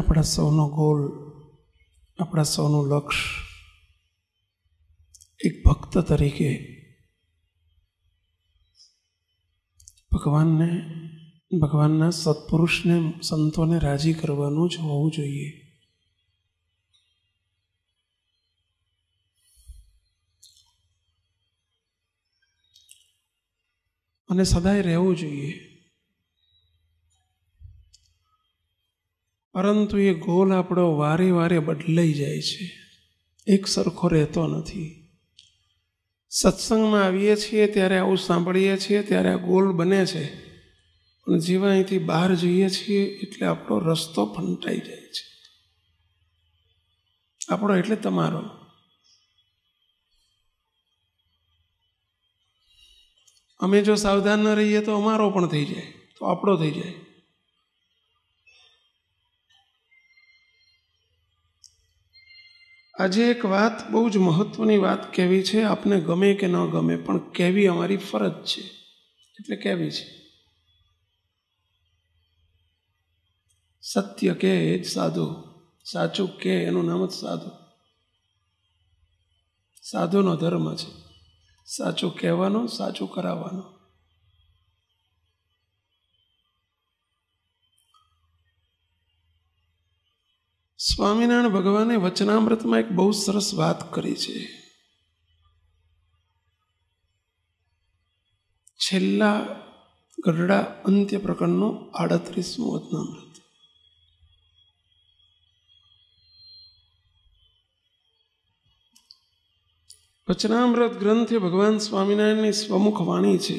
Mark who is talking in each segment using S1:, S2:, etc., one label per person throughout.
S1: આપણા સૌનો ગોલ આપણા સૌનું લક્ષ્ય એક ભક્ત તરીકે ભગવાનને ભગવાનના સત્પુરુષને સંતોને રાજી કરવાનું જ હોવું જોઈએ અને સદાય રહેવું જોઈએ પરંતુ એ ગોલ આપણો વારે વારે બદલાઈ જાય છે એક સરખો રહેતો નથી સત્સંગમાં આવીએ છીએ ત્યારે આવું સાંભળીએ છીએ ત્યારે આ ગોલ બને છે પણ જેવા અહીંથી બહાર જઈએ છીએ એટલે આપણો રસ્તો ફંટાઈ જાય છે આપણો એટલે તમારો અમે જો સાવધાન ન રહીએ તો અમારો પણ થઈ જાય તો આપણો થઈ જાય આજે એક વાત બહુ જ મહત્ત્વની વાત કહેવી છે આપને ગમે કે ન ગમે પણ કહેવી અમારી ફરજ છે એટલે કહેવી છે સત્ય કે એ જ સાધુ સાચું કે એનું નામ જ સાધુ સાધુનો ધર્મ છે સાચું કહેવાનો સાચું કરાવવાનો સ્વામિનારાયણ ભગવાને વચનામૃતમાં એક બહુ સરસ વાત કરી છે છેલ્લા ગઢડા અંત્ય પ્રકરણનું આડત્રીસમું વચનામૃત વચનામૃત ગ્રંથ એ ભગવાન સ્વામિનારાયણની સ્વમુખ વાણી છે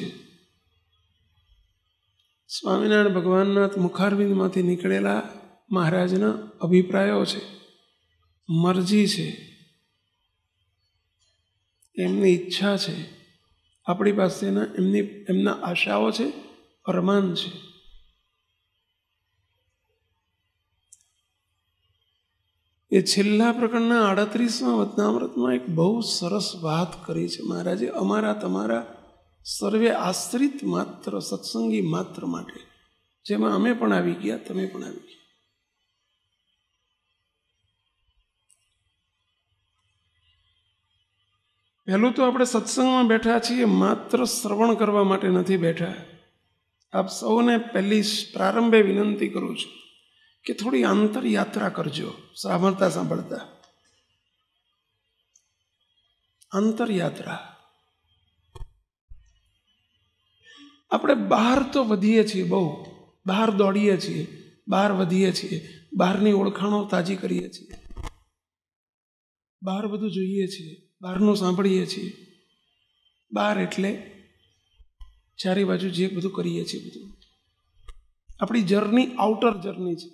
S1: સ્વામિનારાયણ ભગવાનના મુખારવિંદમાંથી નીકળેલા મહારાજના અભિપ્રાયો છે મરજી છે એમની ઈચ્છા છે આપણી પાસેના એમની એમના આશાઓ છે અરમાન છે એ છેલ્લા પ્રકરણના આડત્રીસમાં વતનામૃતમાં એક બહુ સરસ વાત કરી છે મહારાજે અમારા તમારા સર્વે આશ્રિત માત્ર સત્સંગી માત્ર માટે જેમાં અમે પણ આવી ગયા તમે પણ આવી ગયા પહેલું તો આપણે સત્સંગમાં બેઠા છીએ માત્ર શ્રવણ કરવા માટે નથી બેઠા આપ સૌને પહેલી પ્રારંભે વિનંતી કરું છું કે થોડી આંતરયાત્રા કરજો સાંભળતા સાંભળતા આંતરયાત્રા આપણે બહાર તો વધીએ છીએ બહુ બહાર દોડીએ છીએ બહાર વધીએ છીએ બહારની ઓળખાણો તાજી કરીએ છીએ બહાર બધું જોઈએ છીએ બહારનું સાંભળીએ છીએ બહાર એટલે ચારે બાજુ જે બધું કરીએ છીએ બધું આપણી જર્ની આઉટર જર્ની છે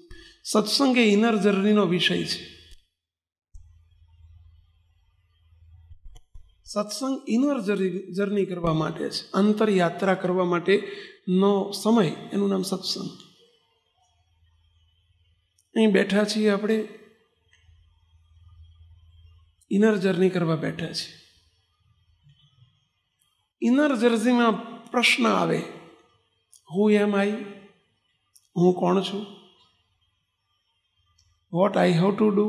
S1: સત્સંગ એ ઇનર જર્નીનો વિષય છે સત્સંગ ઇનર જર્ની કરવા માટે છે અંતરયાત્રા કરવા માટેનો સમય એનું નામ સત્સંગ અહીં બેઠા છીએ આપણે ઇનર જર્ની કરવા બેઠા છે ઇનર જર્નીમાં પ્રશ્ન આવે હું એમ આઈ હું કોણ છું what I have to do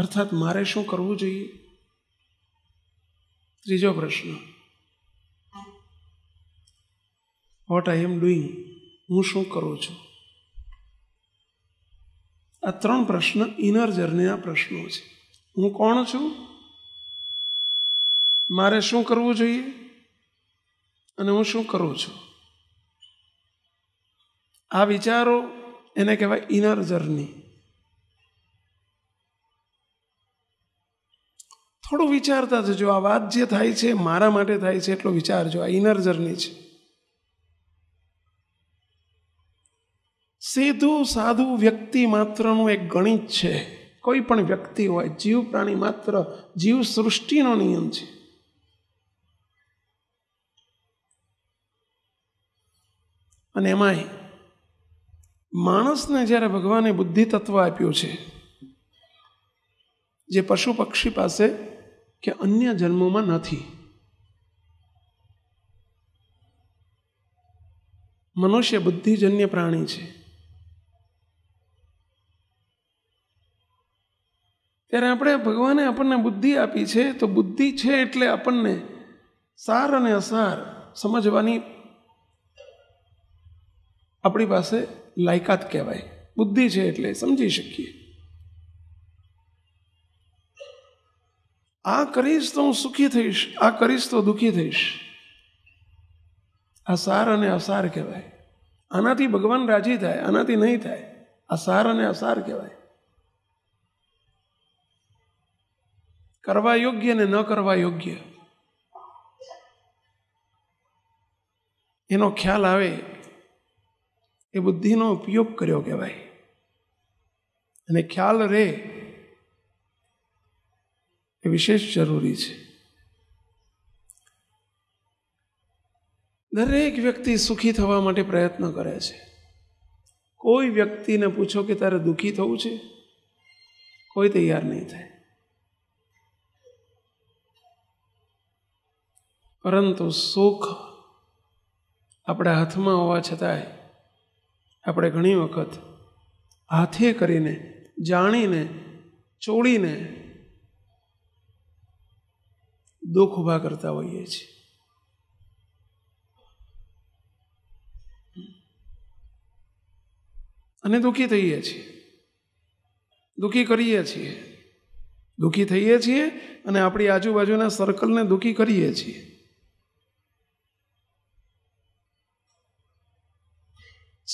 S1: અર્થાત મારે શું કરવું જોઈએ ત્રીજો પ્રશ્ન વોટ આઈ એમ ડુઈંગ હું શું કરું છું આ ત્રણ પ્રશ્ન ઇનર જર્નીના પ્રશ્નો છે હું કોણ છું મારે શું કરવું જોઈએ અને હું શું કરું છું આ વિચારો એને કહેવાય ઇનર જર્ની થોડું વિચારતા જજો આ વાત જે થાય છે મારા માટે થાય છે એટલો વિચારજો આ ઇનર જર્ની છે સીધું સાધુ વ્યક્તિ માત્રનું એક ગણિત છે કોઈ પણ વ્યક્તિ હોય જીવ પ્રાણી માત્ર જીવ સૃષ્ટિનો નિયમ છે અને એમાંય માણસને જ્યારે ભગવાને બુદ્ધિ તત્વ આપ્યું છે જે પશુ પક્ષી પાસે કે અન્ય જન્મોમાં નથી મનુષ્ય બુદ્ધિજન્ય પ્રાણી છે ત્યારે આપણે ભગવાને આપણને બુદ્ધિ આપી છે તો બુદ્ધિ છે એટલે આપણને સાર અને અસાર સમજવાની આપણી પાસે લાયકાત કહેવાય બુદ્ધિ છે એટલે સમજી શકીએ આ કરીશ તો હું સુખી થઈશ આ કરીશ તો દુઃખી થઈશ આ સાર અને અસાર કહેવાય આનાથી ભગવાન રાજી થાય આનાથી નહીં થાય આ સાર અને અસાર કહેવાય કરવા યોગ્ય ને ન કરવા યોગ્ય એનો ખ્યાલ આવે એ બુદ્ધિનો ઉપયોગ કર્યો કહેવાય અને ખ્યાલ રહે એ વિશેષ જરૂરી છે દરેક વ્યક્તિ સુખી થવા માટે પ્રયત્ન કરે છે કોઈ વ્યક્તિને પૂછો કે તારે દુઃખી થવું છે કોઈ તૈયાર નહીં થાય પરંતુ સુખ આપણા હાથમાં હોવા છતાંય આપણે ઘણી વખત હાથે કરીને જાણીને ચોળીને દુઃખ ઊભા કરતા હોઈએ છીએ અને દુઃખી થઈએ છીએ દુઃખી કરીએ છીએ દુઃખી થઈએ છીએ અને આપણી આજુબાજુના સર્કલને દુઃખી કરીએ છીએ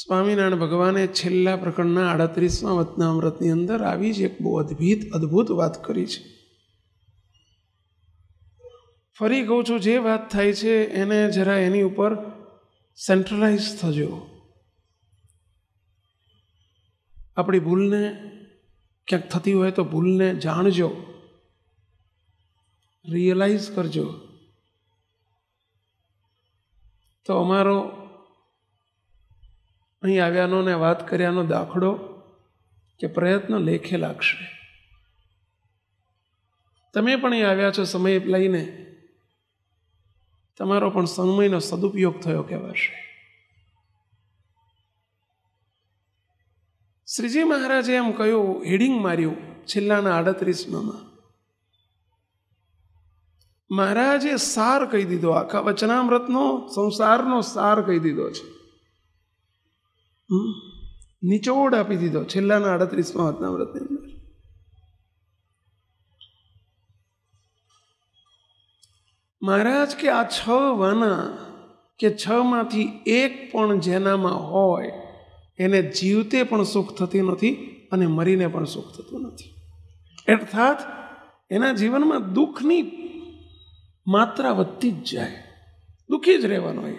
S1: સ્વામિનારાયણ ભગવાને છેલ્લા પ્રકરણના આડત્રીસમાં વતનામૃતની અંદર આવી જ એક બહુ અદભિત અદ્ભુત વાત કરી છે ફરી કહું છું જે વાત થાય છે એને જરા એની ઉપર સેન્ટ્રલાઇઝ થજો આપણી ભૂલને ક્યાંક થતી હોય તો ભૂલને જાણજો રિયલાઇઝ કરજો તો અમારો અહીં આવ્યાનો ને વાત કર્યાનો દાખલો કે પ્રયત્ન લેખે લાગશે તમે પણ અહીં આવ્યા છો સમય લઈને તમારો પણ સમયનો સદુપયોગ થયો કહેવાશે શ્રીજી મહારાજે એમ કહ્યું હેડિંગ માર્યું છેલ્લાના આડત્રીસમાં મહારાજે સાર કહી દીધો આખા વચનામ્રતનો સંસારનો સાર કહી દીધો છે નીચોડ આપી દીધો છેલ્લાના અડત્રીસમાં હાથના વ્રતની અંદર મહારાજ કે આ છ વાના કે છમાંથી એક પણ જેનામાં હોય એને જીવતે પણ સુખ થતી નથી અને મરીને પણ સુખ થતું નથી અર્થાત એના જીવનમાં દુઃખની માત્રા વધતી જ જાય દુઃખી જ રહેવાનો એ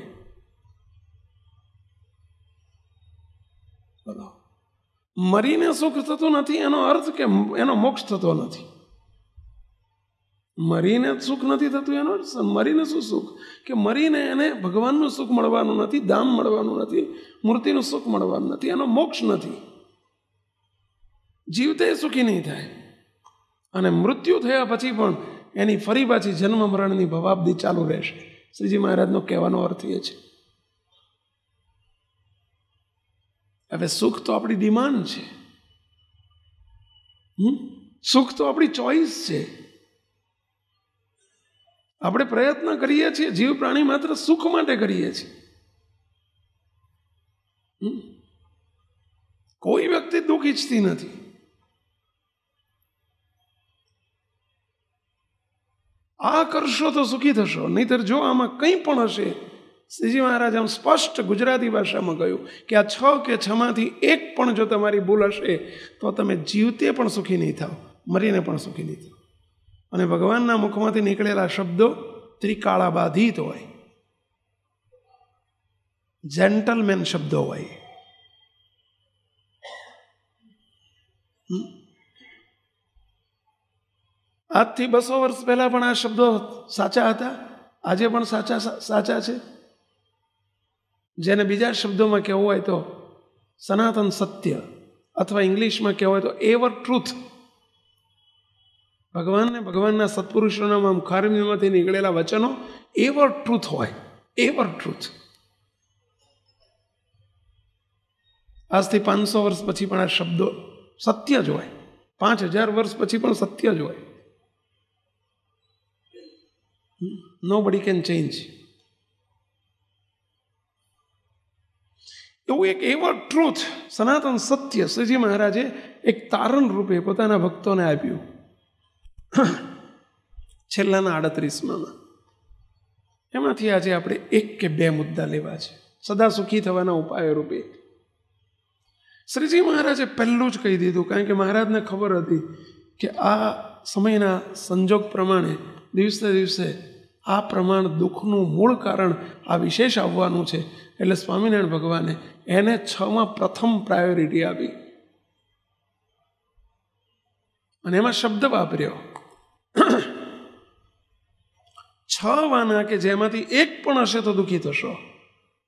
S1: મરીને સુખ થતું નથી એનો અર્થ કે એનો મોક્ષ થતો નથી મરીને સુખ નથી થતું એનો મરીને શું સુખ કે મરીને એને ભગવાનનું સુખ મળવાનું નથી દામ મળવાનું નથી મૂર્તિનું સુખ મળવાનું નથી એનો મોક્ષ નથી જીવતે સુખી નહીં થાય અને મૃત્યુ થયા પછી પણ એની ફરી પાછી જન્મ મરણની ભવાબ્દી ચાલુ રહેશે શ્રીજી મહારાજનો કહેવાનો અર્થ એ છે હવે સુખ તો આપણી ડિમાન્ડ છે સુખ તો આપણી ચોઈસ છે આપણે પ્રયત્ન કરીએ છીએ જીવ પ્રાણી માત્ર સુખ માટે કરીએ છીએ કોઈ વ્યક્તિ દુઃખ ઈચ્છતી નથી આ કરશો તો સુખી થશો નહીતર જો આમાં કંઈ પણ હશે શ્રીજી મહારાજ આમ સ્પષ્ટ ગુજરાતી ભાષામાં કહ્યું કે આ છ કે છમાંથી એક પણ જો તમારી ભૂલ હશે તો તમે જીવતે પણ સુખી નહીં થાવ મરીને પણ સુખી નહીં થાવ અને ભગવાનના મુખમાંથી નીકળેલા શબ્દો ત્રિકાળાબાધિત હોય જેન્ટલમેન શબ્દો હોય આજથી બસો વર્ષ પહેલાં પણ આ શબ્દો સાચા હતા આજે પણ સાચા સાચા છે જેને બીજા શબ્દોમાં કહેવું હોય તો સનાતન સત્ય અથવા ઇંગ્લિશમાં કહેવું હોય તો એવર ટ્રુથ ભગવાનને ભગવાનના સત્પુરુષોના ખારમીમાંથી નીકળેલા વચનો એવર ટ્રુથ હોય એવર ટ્રુથ આજથી પાંચસો વર્ષ પછી પણ આ શબ્દો સત્ય જ હોય પાંચ હજાર વર્ષ પછી પણ સત્ય જ હોય નો બડી કેન ચેન્જ એવું એક એવર ટ્રુથ સનાતન સત્ય શ્રીજી મહારાજે એક તારણ રૂપે પોતાના ભક્તોને આપ્યું છેલ્લાના આડત્રીસમાં એમાંથી આજે આપણે એક કે બે મુદ્દા લેવા છે સદા સુખી થવાના ઉપાય રૂપે શ્રીજી મહારાજે પહેલું જ કહી દીધું કારણ કે મહારાજને ખબર હતી કે આ સમયના સંજોગ પ્રમાણે દિવસે દિવસે આ પ્રમાણ દુઃખનું મૂળ કારણ આ વિશેષ આવવાનું છે એટલે સ્વામિનારાયણ ભગવાને એને છમાં પ્રથમ પ્રાયોરિટી આપી અને એમાં શબ્દ વાપર્યો છ વાના કે જેમાંથી એક પણ હશે તો દુઃખી થશો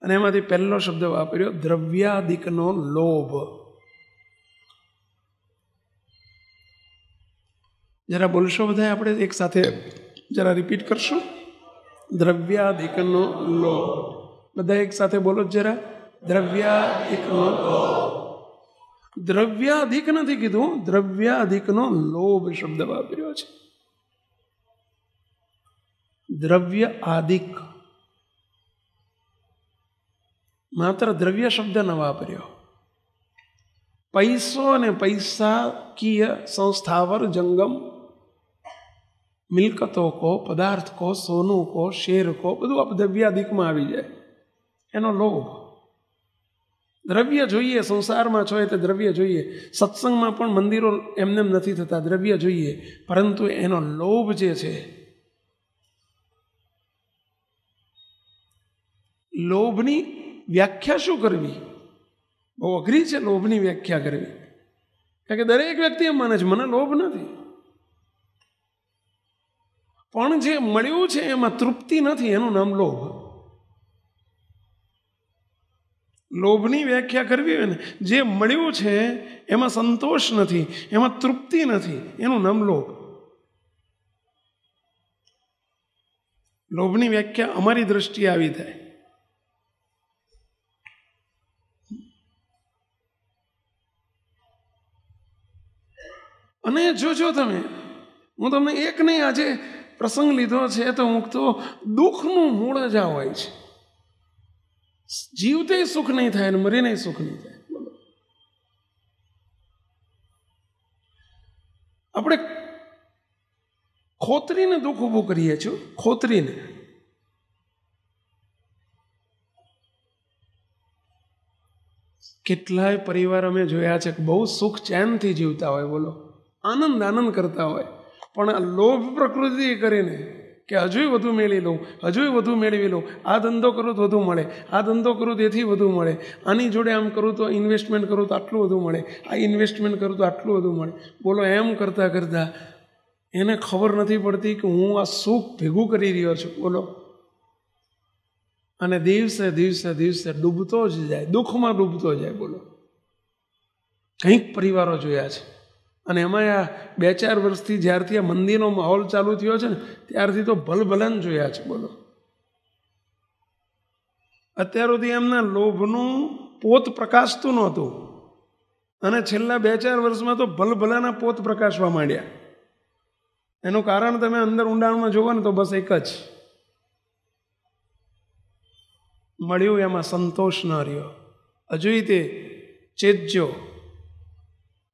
S1: અને એમાંથી પહેલો શબ્દ વાપર્યો દ્રવ્યાદિકનો લોભ જરા બોલશો બધા આપણે એક સાથે જરા રિપીટ કરશું દ્રવ્યાધિકનો લોભ બધા એક સાથે બોલો જરા દ્રવ્યાધિકનો દ્રવ્યાધિક નથી કીધું દ્રવ્યાધિકનો લોભ શબ્દ વાપર્યો છે દ્રવ્ય આધિક માત્ર દ્રવ્ય શબ્દ ન વાપર્યો પૈસો અને પૈસાકીય સંસ્થાવર જંગમ મિલકતો કો પદાર્થ કો સોનું કો શેર કો બધું આ દ્રવ્યાદિકમાં આવી જાય એનો લોભ દ્રવ્ય જોઈએ સંસારમાં છો તે દ્રવ્ય જોઈએ સત્સંગમાં પણ મંદિરો એમનેમ નથી થતા દ્રવ્ય જોઈએ પરંતુ એનો લોભ જે છે લોભની વ્યાખ્યા શું કરવી બહુ અઘરી છે લોભની વ્યાખ્યા કરવી કારણ કે દરેક વ્યક્તિ એમ માને છે મને લોભ નથી પણ જે મળ્યું છે એમાં તૃપ્તિ નથી એનું નામ લોભ લોભની વ્યાખ્યા કરવી હોય ને જે મળ્યું છે એમાં સંતોષ નથી એમાં તૃપ્તિ નથી એનું નામ લોભ લોભની વ્યાખ્યા અમારી દ્રષ્ટિએ આવી થાય અને જોજો તમે હું તમને એક નહીં આજે પ્રસંગ લીધો છે તો તો દુઃખનું મૂળ જ આ હોય છે જીવતે સુખ નહીં થાય અને મરીને સુખ નહીં થાય આપણે ખોતરીને દુઃખ ઊભું કરીએ છીએ ખોતરીને કેટલાય પરિવાર અમે જોયા છે કે બહુ સુખ ચેનથી જીવતા હોય બોલો આનંદ આનંદ કરતા હોય પણ લોભ પ્રકૃતિ કરીને કે હજુય વધુ મેળવી લઉં હજુય વધુ મેળવી લઉં આ ધંધો કરું તો વધુ મળે આ ધંધો કરું તેથી વધુ મળે આની જોડે આમ કરું તો ઇન્વેસ્ટમેન્ટ કરું તો આટલું વધુ મળે આ ઇન્વેસ્ટમેન્ટ કરું તો આટલું વધુ મળે બોલો એમ કરતાં કરતાં એને ખબર નથી પડતી કે હું આ સુખ ભેગું કરી રહ્યો છું બોલો અને દિવસે દિવસે દિવસે ડૂબતો જ જાય દુઃખમાં ડૂબતો જાય બોલો કંઈક પરિવારો જોયા છે અને એમાં આ બે ચાર વર્ષથી જ્યારથી આ મંદિરનો માહોલ ચાલુ થયો છે ને ત્યારથી તો ભલભલન જોયા છે બોલો અત્યાર સુધી એમના લોભનું પોત પ્રકાશતું નહોતું અને છેલ્લા બે ચાર વર્ષમાં તો ભલભલાના પોત પ્રકાશવા માંડ્યા એનું કારણ તમે અંદર ઊંડાણમાં જુઓ ને તો બસ એક જ મળ્યું એમાં સંતોષ ન રહ્યો હજુ તે ચેતજો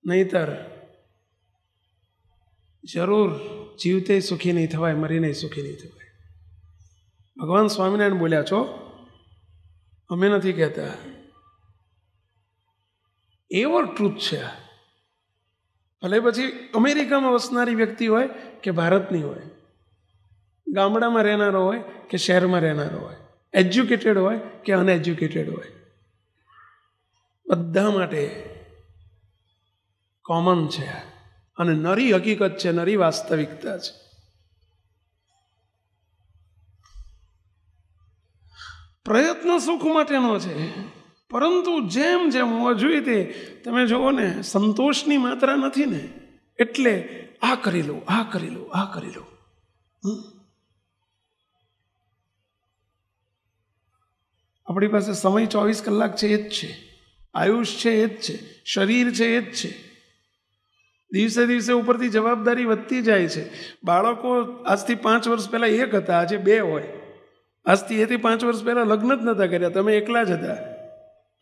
S1: નહીતર જરૂર જીવતે સુખી નહીં થવાય મરીને સુખી નહીં થવાય ભગવાન સ્વામિનારાયણ બોલ્યા છો અમે નથી કહેતા એવર ટ્રુથ છે ભલે પછી અમેરિકામાં વસનારી વ્યક્તિ હોય કે ભારતની હોય ગામડામાં રહેનારો હોય કે શહેરમાં રહેનારો હોય એજ્યુકેટેડ હોય કે અનએજ્યુકેટેડ હોય બધા માટે કોમન છે આ અને નરી હકીકત છે નરી વાસ્તવિકતા છે પ્રયત્ન સુખ માટેનો છે પરંતુ જેમ જેમ હોવા જોઈએ તે તમે જુઓ ને સંતોષની માત્રા નથી ને એટલે આ કરી લો આ કરી લો આ કરી લો આપણી પાસે સમય ચોવીસ કલાક છે એ જ છે આયુષ છે એ જ છે શરીર છે એ જ છે દિવસે દિવસે ઉપરથી જવાબદારી વધતી જાય છે બાળકો આજથી પાંચ વર્ષ પહેલાં એક હતા આજે બે હોય આજથી એથી પાંચ વર્ષ પહેલાં લગ્ન જ નહોતા કર્યા તમે એકલા જ હતા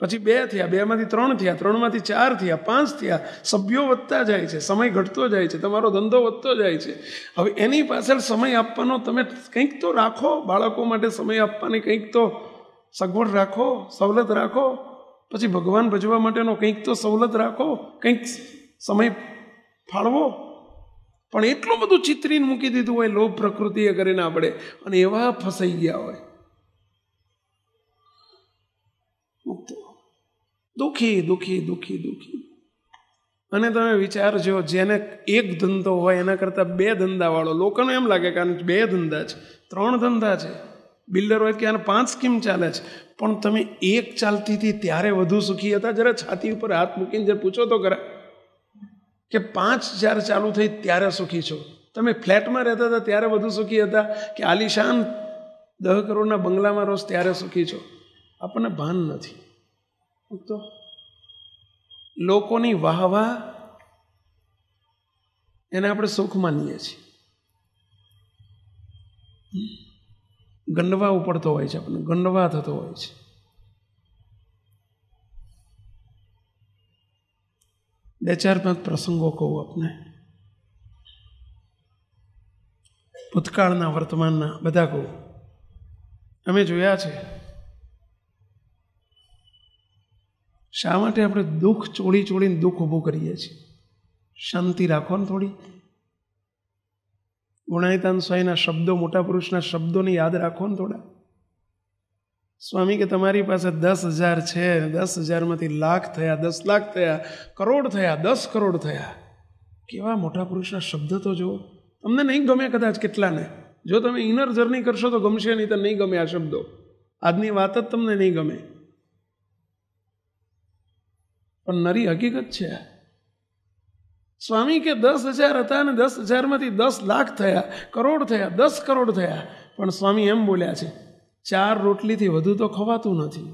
S1: પછી બે થયા બેમાંથી ત્રણ થયા ત્રણમાંથી ચાર થયા પાંચ થયા સભ્યો વધતા જાય છે સમય ઘટતો જાય છે તમારો ધંધો વધતો જાય છે હવે એની પાછળ સમય આપવાનો તમે કંઈક તો રાખો બાળકો માટે સમય આપવાની કંઈક તો સગવડ રાખો સવલત રાખો પછી ભગવાન ભજવા માટેનો કંઈક તો સવલત રાખો કંઈક સમય ફાળવો પણ એટલું બધું ચિત્રીને મૂકી દીધું હોય લોભ પ્રકૃતિએ કરીને આપણે અને એવા ફસાઈ ગયા હોય મુક્ત દુઃખી દુઃખી દુઃખી દુઃખી અને તમે વિચારજો જેને એક ધંધો હોય એના કરતાં બે ધંધાવાળો લોકોને એમ લાગે કે બે ધંધા છે ત્રણ ધંધા છે બિલ્ડર હોય કે આને પાંચ સ્કીમ ચાલે છે પણ તમે એક ચાલતી હતી ત્યારે વધુ સુખી હતા જરા છાતી ઉપર હાથ મૂકીને જરા પૂછો તો ખરા કે પાંચ જ્યારે ચાલુ થઈ ત્યારે સુખી છો તમે ફ્લેટમાં રહેતા હતા ત્યારે વધુ સુખી હતા કે આલિશાન દહ કરોડના બંગલામાં રહો ત્યારે સુખી છો આપણને ભાન નથી તો લોકોની વાહવાહ એને આપણે સુખ માનીએ છીએ ગંડવા ઉપડતો હોય છે આપણને ગંડવા થતો હોય છે બે ચાર પાંચ પ્રસંગો કહું આપને ભૂતકાળના વર્તમાનના બધા કહું અમે જોયા છે શા માટે આપણે દુઃખ ચોળી ચોળીને દુઃખ ઊભું કરીએ છીએ શાંતિ રાખો ને થોડી ગુણાયતાન સ્વાઈના શબ્દો મોટા પુરુષના શબ્દોને યાદ રાખો ને થોડા સ્વામી કે તમારી પાસે દસ હજાર છે દસ હજારમાંથી લાખ થયા દસ લાખ થયા કરોડ થયા દસ કરોડ થયા કેવા મોટા પુરુષના શબ્દ તો જુઓ તમને નહીં ગમે કદાચ કેટલાને જો તમે ઇનર જર્ની કરશો તો ગમશે નહીં તો નહીં ગમે આ શબ્દો આજની વાત જ તમને નહીં ગમે પણ નરી હકીકત છે સ્વામી કે દસ હજાર હતા અને દસ હજારમાંથી દસ લાખ થયા કરોડ થયા દસ કરોડ થયા પણ સ્વામી એમ બોલ્યા છે ચાર રોટલીથી વધુ તો ખવાતું નથી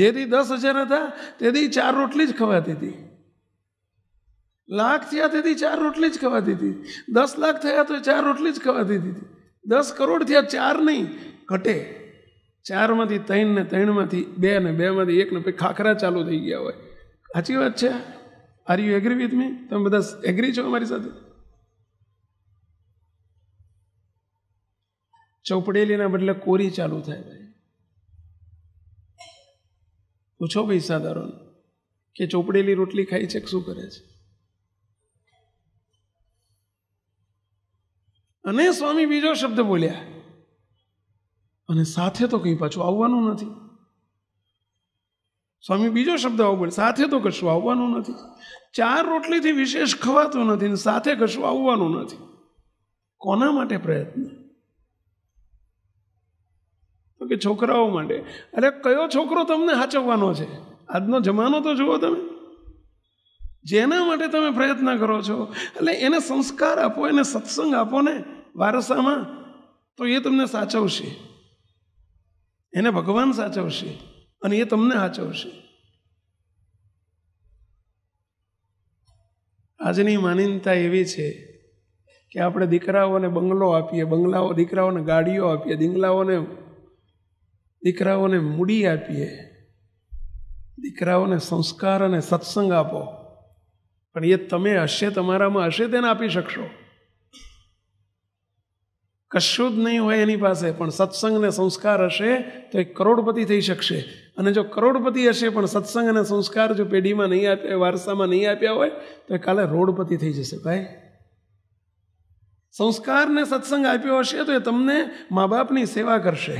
S1: જેથી દસ હજાર હતા તેથી ચાર રોટલી જ ખવાતી હતી લાખ થયા તેથી ચાર રોટલી જ ખવાતી હતી દસ લાખ થયા તો ચાર રોટલી જ ખવાતી હતી દસ કરોડ થયા ચાર નહીં ઘટે ચારમાંથી ત્રણ ને ત્રણમાંથી બે ને બેમાંથી એક ને પછી ખાખરા ચાલુ થઈ ગયા હોય સાચી વાત છે are you agree with me તમે બધા એગ્રી છો અમારી સાથે ચોપડેલીના બદલે કોરી ચાલુ થાય ભાઈ પૂછો સાધારણ કે ચોપડેલી રોટલી ખાઈ છે શું કરે છે અને સ્વામી બીજો શબ્દ બોલ્યા અને સાથે તો કંઈ પાછું આવવાનું નથી સ્વામી બીજો શબ્દ આવો બોલે સાથે તો કશું આવવાનું નથી ચાર રોટલીથી વિશેષ ખવાતું નથી ને સાથે કશું આવવાનું નથી કોના માટે પ્રયત્ન કે છોકરાઓ માટે અરે કયો છોકરો તમને સાચવવાનો છે આજનો જમાનો તો જુઓ તમે જેના માટે તમે પ્રયત્ન કરો છો એટલે એને સંસ્કાર આપો એને સત્સંગ આપો ને વારસામાં તો એ તમને સાચવશે એને ભગવાન સાચવશે અને એ તમને સાચવશે આજની માનીનતા એવી છે કે આપણે દીકરાઓને બંગલો આપીએ બંગલાઓ દીકરાઓને ગાડીઓ આપીએ દીંગલાઓને દીકરાઓને મૂડી આપીએ દીકરાઓને સંસ્કાર અને સત્સંગ આપો પણ એ તમે હશે તમારામાં હશે તેને આપી શકશો કશું જ નહીં હોય એની પાસે પણ સત્સંગ અને સંસ્કાર હશે તો એ કરોડપતિ થઈ શકશે અને જો કરોડપતિ હશે પણ સત્સંગ અને સંસ્કાર જો પેઢીમાં નહીં આપ્યા વારસામાં નહીં આપ્યા હોય તો એ કાલે રોડપતિ થઈ જશે ભાઈ સંસ્કારને સત્સંગ આપ્યો હશે તો એ તમને મા બાપની સેવા કરશે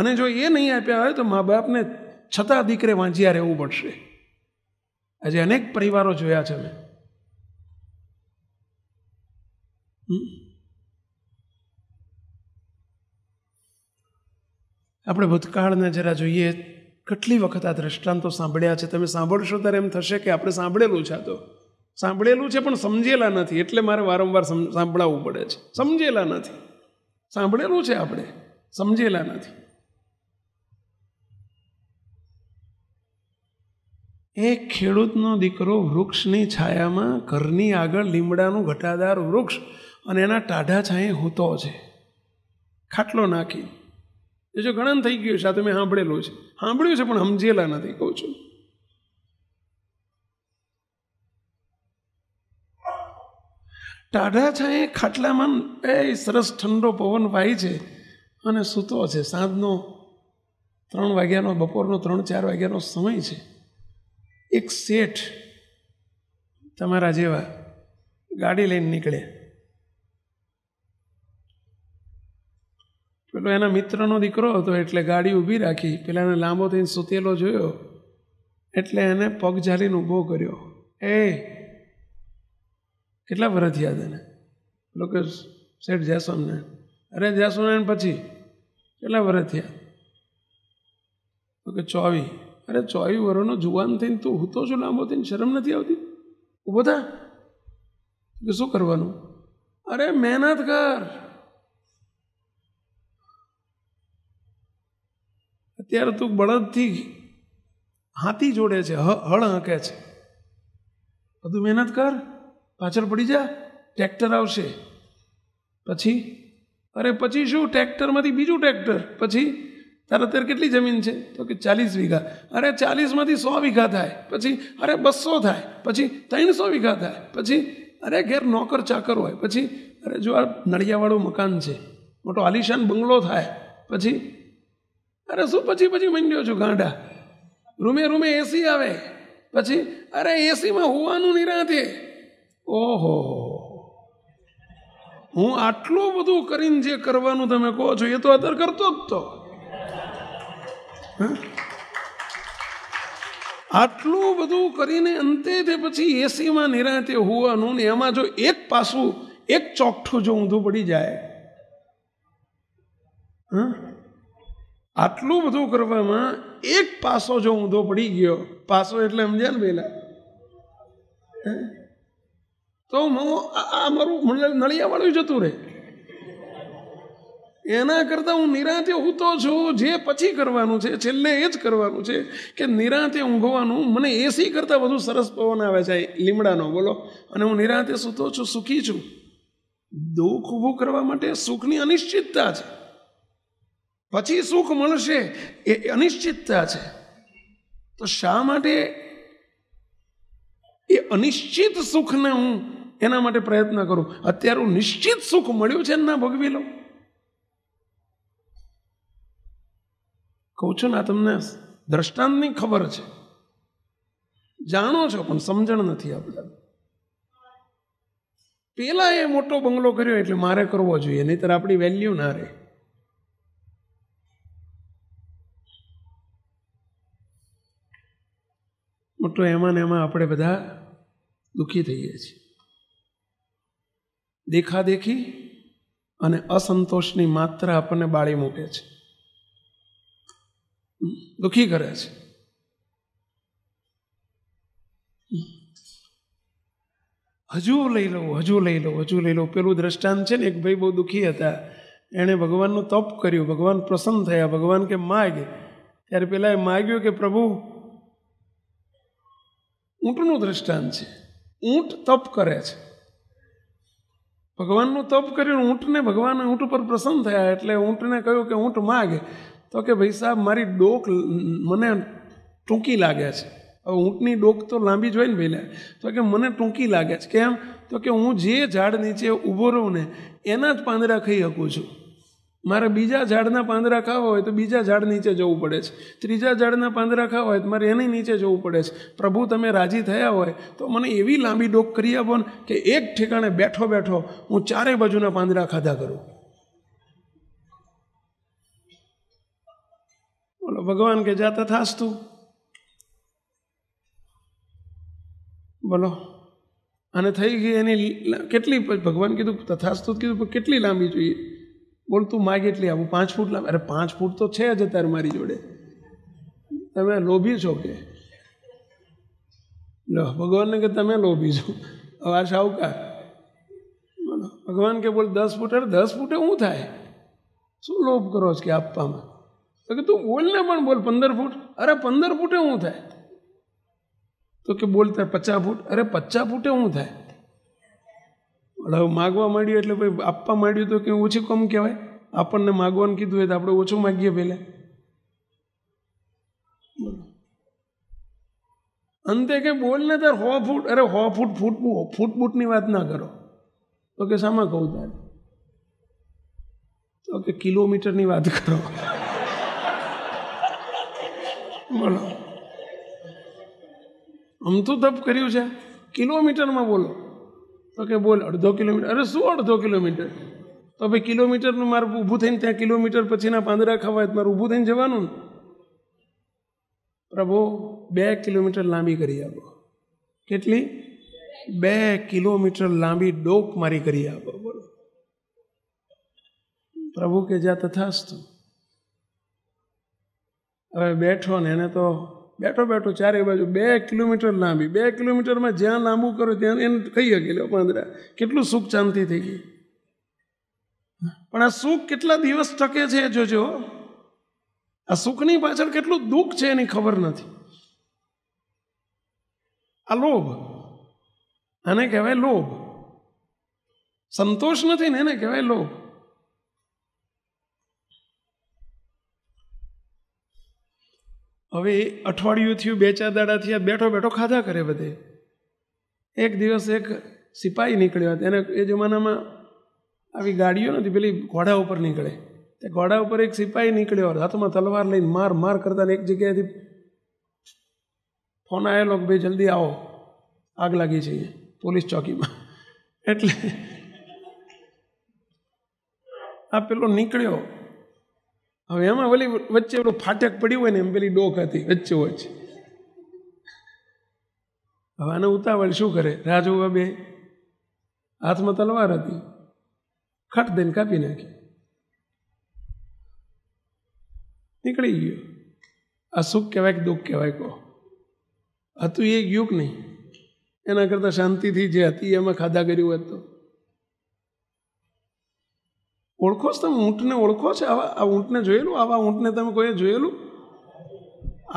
S1: અને જો એ નહીં આપ્યા હોય તો મા બાપને છતાં દીકરે વાંચ્યા રહેવું પડશે આજે અનેક પરિવારો જોયા છે મેં આપણે ભૂતકાળને જરા જોઈએ કેટલી વખત આ દ્રષ્ટાંતો સાંભળ્યા છે તમે સાંભળશો ત્યારે એમ થશે કે આપણે સાંભળેલું છે તો સાંભળેલું છે પણ સમજેલા નથી એટલે મારે વારંવાર સાંભળાવવું પડે છે સમજેલા નથી સાંભળેલું છે આપણે સમજેલા નથી એ ખેડૂતનો દીકરો વૃક્ષની છાયામાં ઘરની આગળ લીમડાનું ઘટાદાર વૃક્ષ અને એના ટાઢા છાંયે હોતો છે ખાટલો નાખી એ જો ઘણા થઈ ગયું છે આ તો મેં સાંભળેલું છે સાંભળ્યું છે પણ સમજેલા નથી કહું છું ટાઢા છાંયે ખાટલામાં એ સરસ ઠંડો પવન વાય છે અને સૂતો છે સાંજનો ત્રણ વાગ્યાનો બપોરનો ત્રણ ચાર વાગ્યાનો સમય છે એક શેઠ તમારા જેવા ગાડી લઈને નીકળે પેલો એના મિત્રનો દીકરો હતો એટલે ગાડી ઊભી રાખી પેલા એને લાંબો થઈને સુતેલો જોયો એટલે એને પગ ઝાલીને ઊભો કર્યો એ કેટલા વર્ષ થયા તને લોકો શેઠ જાસમને અરે જાસમને પછી કેટલા વર્ષ થયા તો ચોવીસ અરે ચોવી વરોનો જુવાન થઈને તું હું તો છું લાંબો થઈને શરમ નથી આવતી ઊભો થા કે શું કરવાનું અરે મહેનત કર અત્યારે તું બળદથી હાથી જોડે છે હળ હાંકે છે બધું મહેનત કર પાછળ પડી જા ટ્રેક્ટર આવશે પછી અરે પછી શું ટ્રેક્ટરમાંથી બીજું ટ્રેક્ટર પછી તારે અત્યારે કેટલી જમીન છે તો કે ચાલીસ વીઘા અરે ચાલીસમાંથી સો વીઘા થાય પછી અરે બસો થાય પછી ત્રણસો વીઘા થાય પછી અરે ઘેર નોકર ચાકર હોય પછી અરે જો આ નળિયાવાળું મકાન છે મોટો આલિશાન બંગલો થાય પછી અરે શું પછી પછી મંડ્યો છું ગાંડા રૂમે રૂમે એસી આવે પછી અરે એસીમાં હોવાનું નિરાતે ઓહો હું આટલું બધું કરીને જે કરવાનું તમે કહો છો એ તો અત્યારે કરતો જ તો હ અટલું બધું કરીને અંતે જે પછી એસી માં નિરાતે હુવા નું ને એમાં જો એક પાસો એક ચોકઠો જો ઊંધો પડી જાય હ અટલું બધું કરવામાં એક પાસો જો ઊંધો પડી ગયો પાસો એટલે સમજ્યા ને ભૈલા તો મો આ મારું મંડળ નળિયા મળતું રહે એના કરતાં હું નિરાંતે હૂતો છું જે પછી કરવાનું છે છેલ્લે એ જ કરવાનું છે કે નિરાંતે ઊંઘવાનું મને એસી કરતાં વધુ સરસ પવન આવે છે લીમડાનો બોલો અને હું નિરાંતે સૂતો છું સુખી છું દુઃખ ઊભું કરવા માટે સુખની અનિશ્ચિતતા છે પછી સુખ મળશે એ અનિશ્ચિતતા છે તો શા માટે એ અનિશ્ચિત સુખને હું એના માટે પ્રયત્ન કરું અત્યારે હું નિશ્ચિત સુખ મળ્યું છે ને ના ભોગવી લઉં કહું છું ને આ તમને દ્રષ્ટાંતની ખબર છે જાણો છો પણ સમજણ નથી આપણે પેલા એ મોટો બંગલો કર્યો એટલે મારે કરવો જોઈએ નહીતર આપણી વેલ્યુ ના રહે મોટો એમાં ને એમાં આપણે બધા દુઃખી થઈએ છીએ દેખાદેખી અને અસંતોષની માત્રા આપણને બાળી મૂકે છે દુઃખી કરે છે હજુ લઈ લઉં હજુ લઈ લઉં હજુ લઈ લઉં પેલું દ્રષ્ટાંત છે ને એક ભાઈ બહુ દુઃખી હતા એણે ભગવાનનું તપ કર્યું ભગવાન પ્રસન્ન થયા ભગવાન કે માગ ત્યારે પેલા માગ્યું કે પ્રભુ ઊંટનું દ્રષ્ટાંત છે ઊંટ તપ કરે છે ભગવાનનું તપ કર્યું ઊંટને ભગવાન ઊંટ ઉપર પ્રસન્ન થયા એટલે ઊંટને કહ્યું કે ઊંટ માગે તો કે ભાઈ સાહેબ મારી ડોક મને ટૂંકી લાગે છે હવે ઊંટની ડોક તો લાંબી જ હોય ને ભાઈ તો કે મને ટૂંકી લાગે છે કેમ તો કે હું જે ઝાડ નીચે ઊભો રહું ને એના જ પાંદડા ખાઈ શકું છું મારે બીજા ઝાડના પાંદડા ખાવા હોય તો બીજા ઝાડ નીચે જવું પડે છે ત્રીજા ઝાડના પાંદડા ખાવા હોય તો મારે એની નીચે જવું પડે છે પ્રભુ તમે રાજી થયા હોય તો મને એવી લાંબી ડોક કરી આપો ને કે એક ઠેકાણે બેઠો બેઠો હું ચારે બાજુના પાંદડા ખાધા કરું બોલો ભગવાન કે જાતા થાસ તું બોલો અને થઈ ગઈ એની કેટલી ભગવાન કીધું તથાસ્તુ કીધું પણ કેટલી લાંબી જોઈએ બોલ તું માગે એટલી આવું પાંચ ફૂટ લાંબી અરે પાંચ ફૂટ તો છે જ અત્યારે મારી જોડે તમે લોભી છો કે લો ભગવાનને કે તમે લોભી છો અવાર શાહુકાર બોલો ભગવાન કે બોલ દસ ફૂટ અરે દસ ફૂટે શું થાય શું લોભ કરો છો કે આપવામાં તો કે તું બોલને પણ બોલ પંદર ફૂટ અરે પંદર ફૂટે હું થાય તો કે બોલ તાર પચાસ ફૂટ અરે પચાસ ફૂટે હું થાય પણ હવે માગવા માંડ્યું એટલે ભાઈ આપવા માંડ્યું તો કે ઓછું કમ કહેવાય આપણને માગવાનું કીધું હોય તો આપણે ઓછું માગીએ પહેલાં અંતે કે બોલ ને તાર સો ફૂટ અરે સો ફૂટ ફૂટ ફૂટ બૂટની વાત ના કરો તો કે શામાં કહું તારે તો કે કિલોમીટરની વાત કરો બોલો આમ તો તપ કર્યું છે કિલોમીટરમાં બોલો તો કે બોલ અડધો કિલોમીટર અરે શું અડધો કિલોમીટર તો ભાઈ કિલોમીટરનું મારે ઊભું થઈને ત્યાં કિલોમીટર પછીના પાંદડા ખાવા મારે ઊભું થઈને જવાનું ને પ્રભુ બે કિલોમીટર લાંબી કરી આપો કેટલી બે કિલોમીટર લાંબી ડોક મારી કરી આપો બોલો પ્રભુ કે જ્યાં તથાસ્તું હવે બેઠો ને એને તો બેઠો બેઠો ચારે બાજુ બે કિલોમીટર લાંબી બે કિલોમીટરમાં જ્યાં લાંબુ કર્યું ત્યાં એને કહી શકે પાંદડા કેટલું સુખ શાંતિ થઈ ગઈ પણ આ સુખ કેટલા દિવસ ટકે છે જોજો આ સુખની પાછળ કેટલું દુઃખ છે એની ખબર નથી આ લોભ આને કહેવાય લોભ સંતોષ નથી ને એને કહેવાય લોભ હવે અઠવાડિયું થયું બે ચાર દાડા થયા બેઠો બેઠો ખાધા કરે બધે એક દિવસ એક સિપાહી નીકળ્યો એને એ જમાનામાં આવી ગાડીઓ નથી પેલી ઘોડા ઉપર નીકળે તે ઘોડા ઉપર એક સિપાહી નીકળ્યો હાથમાં તલવાર લઈને માર માર કરતા એક જગ્યાએથી ફોન આવેલો કે ભાઈ જલ્દી આવો આગ લાગી છે પોલીસ ચોકીમાં એટલે આ પેલો નીકળ્યો હવે એમાં વળી વચ્ચે પેલું ફાટક પડ્યું હોય ને એમ પેલી ડોક હતી વચ્ચે વચ્ચે હવે આને ઉતાવળ શું કરે રાજુ બે હાથમાં તલવાર હતી ખટ દઈને કાપી નાખી નીકળી ગયો આ સુખ કહેવાય કે દુઃખ કહેવાય કહો હતું એ યુગ નહીં એના કરતાં શાંતિથી જે હતી એમાં ખાધા કર્યું હતું ઓળખો છો તમે ઊંટને ઓળખો છે આવા આ ઊંટને જોયેલું આવા ઊંટને તમે કોઈએ જોયેલું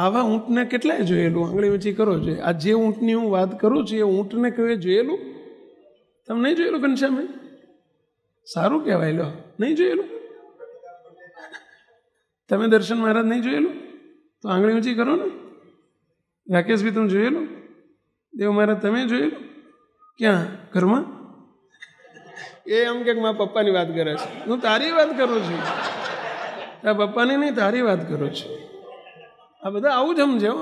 S1: આવા ઊંટને કેટલાય જોયેલું આંગળી ઊંચી કરો જોઈએ આ જે ઊંટની હું વાત કરું છું એ ઊંટને કોઈએ જોયેલું તમે નહીં જોયેલું ઘનશ્યામભાઈ સારું કહેવાય લો નહીં જોયેલું તમે દર્શન મહારાજ નહીં જોયેલું તો આંગળી ઊંચી કરો ને રાકેશભાઈ તમે જોયેલું દેવ મહારાજ તમે જોયેલું ક્યાં ઘરમાં એ એમ કે મારા પપ્પાની વાત કરે છે હું તારી વાત કરું છું તારા પપ્પાની નહીં તારી વાત કરું છું આ બધા આવું જ સમજો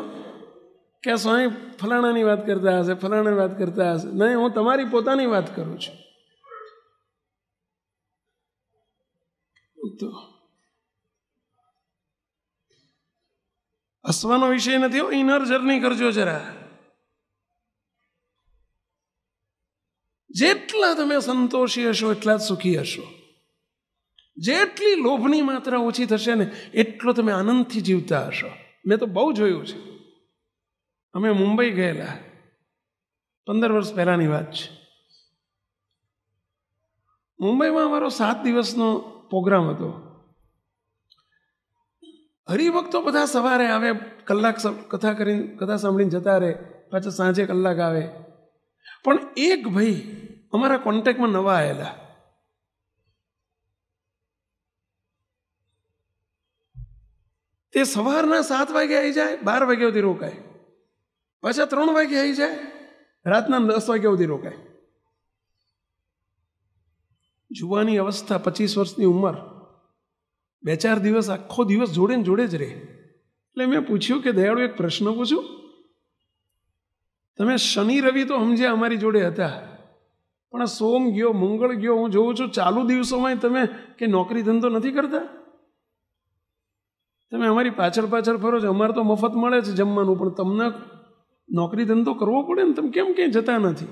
S1: કે સ્વામી ફલાણાની વાત કરતા હશે ફલાણાની વાત કરતા હશે નહીં હું તમારી પોતાની વાત કરું છું તો હસવાનો વિષય નથી હો ઇનર જર્ની કરજો જરા જેટલા તમે સંતોષી હશો એટલા જ સુખી હશો જેટલી લોભની માત્રા ઓછી થશે ને એટલો તમે આનંદથી જીવતા હશો મેં તો બહુ જોયું છે અમે મુંબઈ ગયેલા પંદર વર્ષ પહેલાંની વાત છે મુંબઈમાં અમારો સાત દિવસનો પ્રોગ્રામ હતો હરિભક્તો બધા સવારે આવે કલાક કથા કરીને કથા સાંભળીને જતા રહે પાછા સાંજે કલાક આવે પણ એક ભાઈ અમારા કોન્ટેક્ટમાં નવા આવેલા તે સવારના સાત વાગે આવી જાય બાર વાગ્યા સુધી રોકાય પાછા ત્રણ વાગે આવી જાય રાતના દસ વાગ્યા સુધી રોકાય જુવાની અવસ્થા પચીસ વર્ષની ઉંમર બે ચાર દિવસ આખો દિવસ જોડે ને જોડે જ રહે એટલે મેં પૂછ્યું કે દયાળુ એક પ્રશ્ન પૂછું તમે શનિ રવિ તો સમજ્યા અમારી જોડે હતા પણ સોમ ગયો મંગળ ગયો હું જોઉં છું ચાલુ દિવસોમાં તમે કે નોકરી ધંધો નથી કરતા તમે અમારી પાછળ પાછળ ફરો છો અમારે તો મફત મળે છે જમવાનું પણ તમને નોકરી ધંધો કરવો પડે ને તમે કેમ ક્યાંય જતા નથી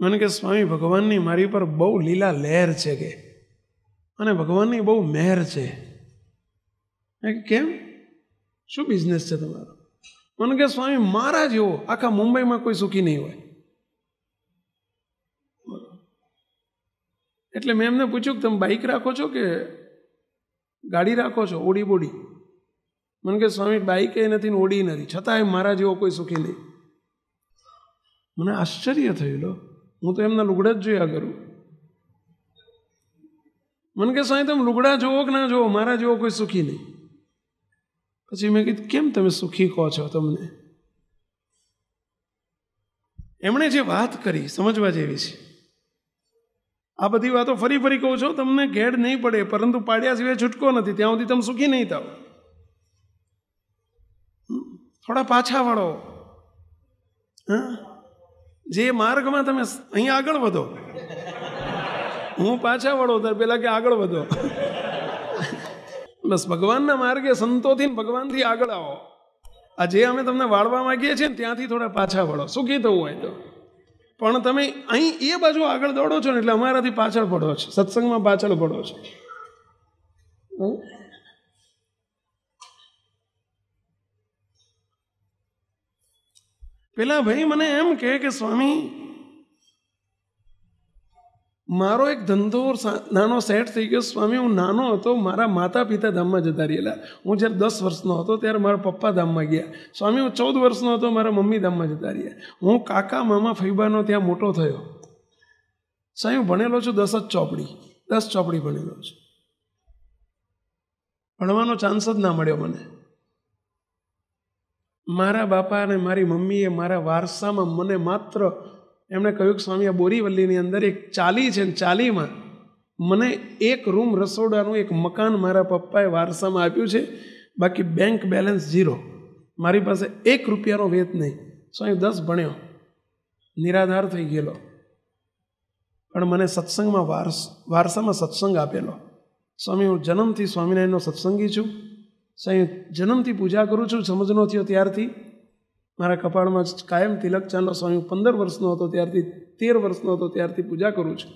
S1: મને કે સ્વામી ભગવાનની મારી પર બહુ લીલા લહેર છે કે અને ભગવાનની બહુ મહેર છે કેમ શું બિઝનેસ છે તમારો મને કે સ્વામી મારા જેવો આખા મુંબઈમાં કોઈ સુખી નહીં હોય એટલે મેં એમને પૂછ્યું કે તમે બાઇક રાખો છો કે ગાડી રાખો છો ઓડી બોડી મને કે સ્વામી બાઇક બાઇકે નથી ને ઓડી નથી છતાંય મારા જેવો કોઈ સુખી નહીં મને આશ્ચર્ય થયેલો હું તો એમના લુગડા જ જોયા કરું મને કે સ્વામી તમે લુગડા જોવો કે ના જોવો મારા જેવો કોઈ સુખી નહીં પછી મેં કીધું કેમ તમે સુખી કહો છો તમને એમણે જે વાત કરી સમજવા જેવી છે આ બધી વાતો ફરી ફરી કહું છું તમને ઘેડ નહીં પડે પરંતુ પાડ્યા સિવાય છૂટકો નથી ત્યાં સુધી તમે સુખી નહીં થાવ થોડા પાછા વળો જે માર્ગમાં તમે અહીંયા આગળ વધો હું પાછા વળો ત્યારે પેલા કે આગળ વધો બસ ભગવાનના માર્ગે સંતોથી ભગવાનથી આગળ આવો આ જે અમે તમને વાળવા માંગીએ છીએ ને ત્યાંથી થોડા પાછા વળો સુખી થવું હોય તો પણ તમે અહીં એ બાજુ આગળ દોડો છો ને એટલે અમારાથી પાછળ પડો છો સત્સંગમાં પાછળ પડો છો પેલા ભાઈ મને એમ કહે કે સ્વામી મારો એક ધંધો નાનો સેટ થઈ ગયો સ્વામી હું નાનો હતો મારા માતા પિતા ધામમાં જતા રહેલા હું જ્યારે દસ વર્ષનો હતો ત્યારે મારા પપ્પા ધામમાં ગયા સ્વામી હું ચૌદ વર્ષનો હતો મારા મમ્મી ધામમાં જતા રહ્યા હું કાકા મામા ફૈબાનો ત્યાં મોટો થયો સ્વામી હું ભણેલો છું દસ જ ચોપડી દસ ચોપડી ભણેલો છું ભણવાનો ચાન્સ જ ના મળ્યો મને મારા બાપા અને મારી મમ્મીએ મારા વારસામાં મને માત્ર એમણે કહ્યું કે સ્વામી આ બોરીવલ્લીની અંદર એક ચાલી છે ને ચાલીમાં મને એક રૂમ રસોડાનું એક મકાન મારા પપ્પાએ વારસામાં આપ્યું છે બાકી બેંક બેલેન્સ ઝીરો મારી પાસે એક રૂપિયાનો વેત નહીં સ્વામી દસ ભણ્યો નિરાધાર થઈ ગયેલો પણ મને સત્સંગમાં વારસ વારસામાં સત્સંગ આપેલો સ્વામી હું જન્મથી સ્વામિનારાયણનો સત્સંગી છું સ્વામી જન્મથી પૂજા કરું છું સમજ ન થયો ત્યારથી મારા કપાળમાં કાયમ તિલક તિલકચાંદ સ્વામી પંદર વર્ષનો હતો ત્યારથી તેર વર્ષનો હતો ત્યારથી પૂજા કરું છું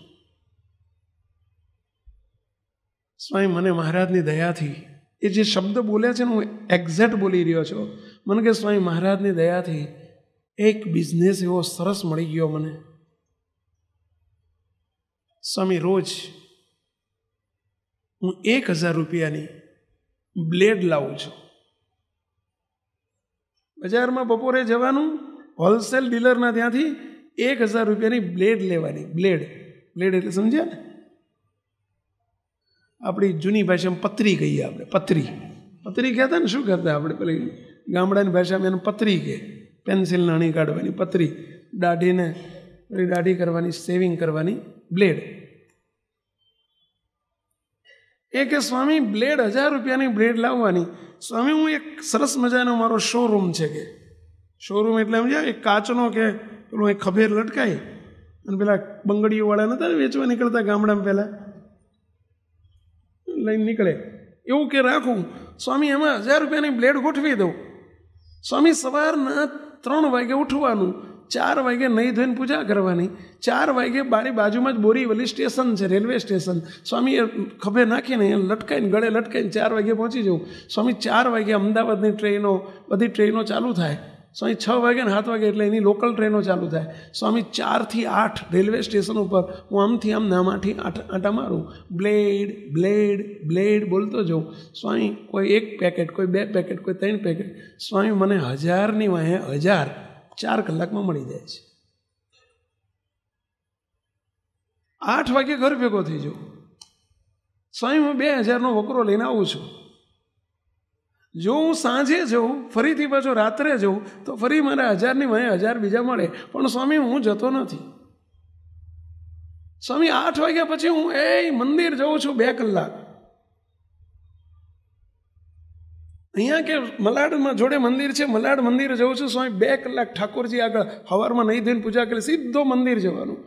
S1: સ્વામી મને મહારાજની દયાથી એ જે શબ્દ બોલ્યા છે ને હું એક્ઝેક્ટ બોલી રહ્યો છું મને કે સ્વામી મહારાજની દયાથી એક બિઝનેસ એવો સરસ મળી ગયો મને સ્વામી રોજ હું એક હજાર રૂપિયાની બ્લેડ લાવું છું બજારમાં બપોરે જવાનું હોલસેલ ડીલરના ત્યાંથી એક હજાર રૂપિયાની બ્લેડ લેવાની બ્લેડ બ્લેડ એટલે સમજ્યા ને આપણી જૂની ભાષામાં પતરી કહીએ આપણે પતરી પતરી કહેતા ને શું કરતા આપણે પેલી ગામડાની ભાષામાં એને પતરી કહે પેન્સિલ નાણી કાઢવાની પતરી દાઢીને પેલી દાઢી કરવાની સેવિંગ કરવાની બ્લેડ એ કે સ્વામી બ્લેડ હજાર રૂપિયાની બ્લેડ લાવવાની સ્વામી હું એક સરસ મજાનો મારો શોરૂમ છે કે શોરૂમ એટલે સમજ્યા એક કાચનો કે પેલો એક ખભેર લટકાય અને પેલા બંગડીઓવાળા નહોતા વેચવા નીકળતા ગામડામાં પહેલાં લઈને નીકળે એવું કે રાખું સ્વામી એમાં હજાર રૂપિયાની બ્લેડ ગોઠવી દઉં સ્વામી સવારના ત્રણ વાગે ઉઠવાનું ચાર વાગે નહીં ધોઈને પૂજા કરવાની ચાર વાગે બારી બાજુમાં જ બોરીવલી સ્ટેશન છે રેલવે સ્ટેશન સ્વામીએ ખભે નાખીને લટકાઈને ગળે લટકાઈને ચાર વાગે પહોંચી જવું સ્વામી ચાર વાગે અમદાવાદની ટ્રેનો બધી ટ્રેનો ચાલુ થાય સ્વામી છ વાગે ને સાત વાગે એટલે એની લોકલ ટ્રેનો ચાલુ થાય સ્વામી ચારથી આઠ રેલવે સ્ટેશન ઉપર હું આમથી આમ નામાથી આઠ આંટા મારું બ્લેડ બ્લેડ બ્લેડ બોલતો જાઉં સ્વામી કોઈ એક પેકેટ કોઈ બે પેકેટ કોઈ ત્રણ પેકેટ સ્વામી મને હજારની વાંહે હજાર ચાર કલાકમાં મળી જાય છે આઠ વાગે ઘર ભેગો થઈ જવું સ્વામી હું બે હજારનો વકરો લઈને આવું છું જો હું સાંજે જઉં ફરીથી પાછો રાત્રે જઉં તો ફરી મારે હજારની મને હજાર બીજા મળે પણ સ્વામી હું જતો નથી સ્વામી આઠ વાગ્યા પછી હું એ મંદિર જઉં છું બે કલાક અહીંયા કે મલાડમાં જોડે મંદિર છે મલાડ મંદિર જવું છું સ્વામી બે કલાક ઠાકોરજી આગળ હવારમાં નહીં થઈને પૂજા કરી સીધો મંદિર જવાનું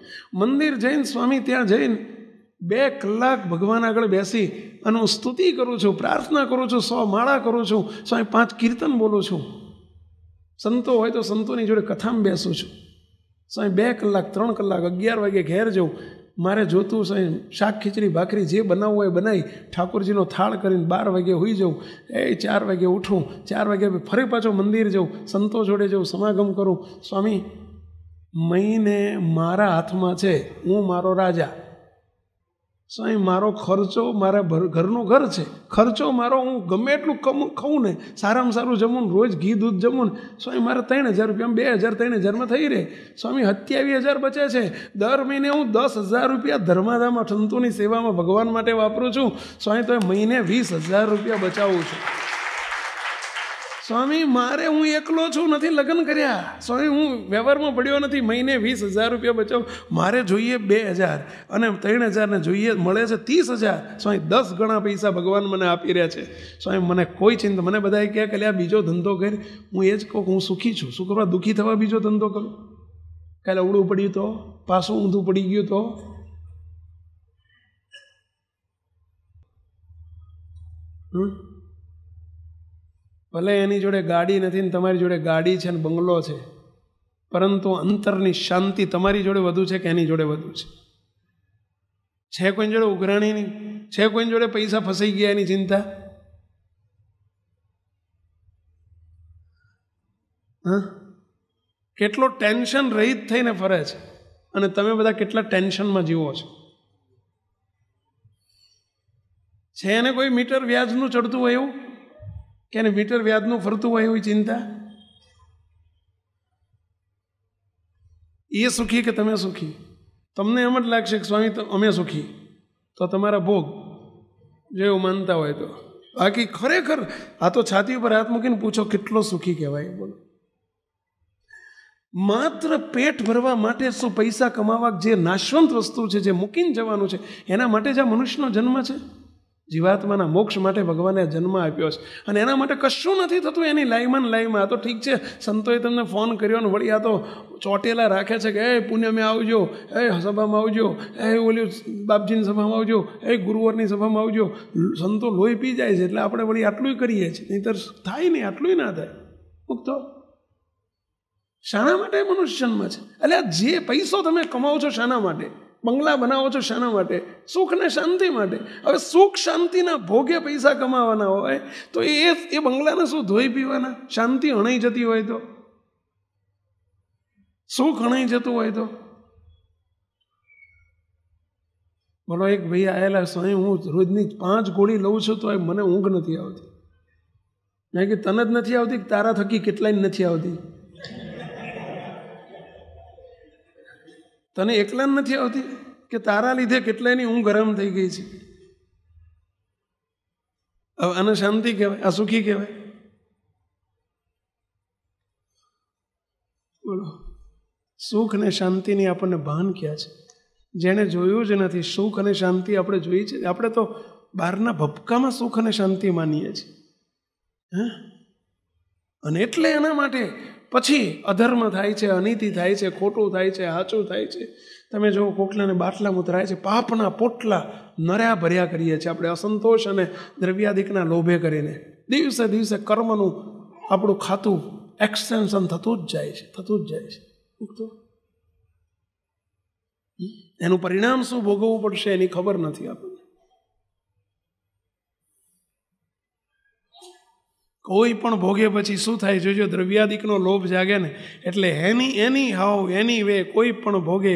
S1: મંદિર જઈને સ્વામી ત્યાં જઈને બે કલાક ભગવાન આગળ બેસી અને હું સ્તુતિ કરું છું પ્રાર્થના કરું છું સો માળા કરું છું સ્વામી પાંચ કીર્તન બોલું છું સંતો હોય તો સંતોની જોડે કથામાં બેસું છું સ્વામી બે કલાક ત્રણ કલાક અગિયાર વાગે ઘેર જવું મારે જોતું સાહેબ શાક ખીચડી ભાખરી જે બનાવવું હોય બનાવી ઠાકોરજીનો થાળ કરીને બાર વાગે હોઈ જાઉં એ ચાર વાગે ઉઠું ચાર વાગે ફરી પાછો મંદિર જાઉં સંતો જોડે જાઉં સમાગમ કરું સ્વામી મઈને મારા હાથમાં છે હું મારો રાજા સાંઈ મારો ખર્ચો મારા ઘરનો ઘર છે ખર્ચો મારો હું ગમે એટલું કમું ખાઉં ને સારામાં સારું જમું રોજ ઘી દૂધ જમું સ્વામી મારે ત્રણ હજાર રૂપિયામાં બે હજાર ત્રણ હજારમાં થઈ રહે સ્વામી સત્યાવીસ હજાર બચે છે દર મહિને હું દસ હજાર રૂપિયા ધર્માદામાં સંતોની સેવામાં ભગવાન માટે વાપરું છું સ્વામી તો મહિને વીસ હજાર રૂપિયા બચાવું છું સ્વામી મારે હું એકલો છું નથી લગ્ન કર્યા સ્વામી હું વ્યવહારમાં પડ્યો નથી મહિને વીસ હજાર રૂપિયા બચાવ મારે જોઈએ બે હજાર અને ત્રણ હજારને જોઈએ મળે છે ત્રીસ હજાર સ્વામી દસ ગણા પૈસા ભગવાન મને આપી રહ્યા છે સ્વામી મને કોઈ ચિંતા મને બધાએ કહે કે આ બીજો ધંધો કર હું એ જ કહું હું સુખી છું શું કરવા દુઃખી થવા બીજો ધંધો કરું કાલે ઉડું પડ્યું તો પાછું ઊંધું પડી ગયું તો હમ ભલે એની જોડે ગાડી નથી ને તમારી જોડે ગાડી છે ને બંગલો છે પરંતુ અંતરની શાંતિ તમારી જોડે વધુ છે કે એની જોડે વધુ છે છે કોઈની જોડે ઉઘરાણીની છે કોઈની જોડે પૈસા ફસાઈ ગયા એની ચિંતા હા કેટલો ટેન્શન રહિત થઈને ફરે છે અને તમે બધા કેટલા ટેન્શનમાં જીવો છો છે એને કોઈ મીટર વ્યાજનું ચડતું હોય એવું એને મીટર વ્યાજનું ફરતું હોય એવી ચિંતા એ સુખી કે તમે સુખી તમને એમ જ લાગશે કે સ્વામી અમે સુખી તો તમારા ભોગ જો એવું માનતા હોય તો બાકી ખરેખર આ તો છાતી ઉપર હાથ મૂકીને પૂછો કેટલો સુખી કહેવાય બોલો માત્ર પેટ ભરવા માટે શું પૈસા કમાવા જે નાશવંત વસ્તુ છે જે મૂકીને જવાનું છે એના માટે જ આ મનુષ્યનો જન્મ છે જીવાત્માના મોક્ષ માટે ભગવાને જન્મ આપ્યો છે અને એના માટે કશું નથી થતું એની લાઈમાં લાઈમાં આ તો ઠીક છે સંતોએ તમને ફોન કર્યો ને વળી આ તો ચોટેલા રાખે છે કે એ પુણ્યમાં આવજો એ સભામાં આવજો એ ઓલી બાપજીની સભામાં આવજો એ ગુરુવરની સભામાં આવજો સંતો લોહી પી જાય છે એટલે આપણે વળી આટલું કરીએ છીએ નહીતર થાય નહીં આટલું ના થાય મુક્તો શાના માટે મનુષ્ય જન્મ છે એટલે જે પૈસો તમે કમાવો છો શાના માટે બંગલા બનાવો છો શાના માટે સુખ ને શાંતિ માટે હવે સુખ શાંતિના ભોગે પૈસા કમાવાના હોય તો એ એ બંગલાને શું ધોઈ પીવાના શાંતિ હણાઈ જતી હોય તો સુખ હણાઈ જતું હોય તો બોલો એક ભાઈ આવેલા સ્વયં હું રોજની પાંચ ગોળી લઉં છું તો મને ઊંઘ નથી આવતી મેં કે તને જ નથી આવતી તારા થકી કેટલાય નથી આવતી તને એકલા નથી આવતી કે તારા લીધે કેટલાયની ઊંઘ ગરમ થઈ ગઈ છે આને શાંતિ કહેવાય આ સુખી કહેવાય બોલો સુખ અને શાંતિની આપણને ભાન ક્યાં છે જેણે જોયું જ નથી સુખ અને શાંતિ આપણે જોઈ છે આપણે તો બહારના ભપકામાં સુખ અને શાંતિ માનીએ છીએ હા અને એટલે એના માટે પછી અધર્મ થાય છે અનીતિ થાય છે ખોટું થાય છે હાચું થાય છે તમે જો કોકલાને બાટલા ઉતરાય છે પાપના પોટલા નર્યા ભર્યા કરીએ છીએ આપણે અસંતોષ અને દ્રવ્યાધિકના લોભે કરીને દિવસે દિવસે કર્મનું આપણું ખાતું એક્સટેન્શન થતું જ જાય છે થતું જ જાય છે એનું પરિણામ શું ભોગવવું પડશે એની ખબર નથી આપણને કોઈ પણ ભોગે પછી શું થાય જોજો દ્રવ્યાદિકનો લોભ જાગે ને એટલે એની એની હાવ એની વે કોઈ પણ ભોગે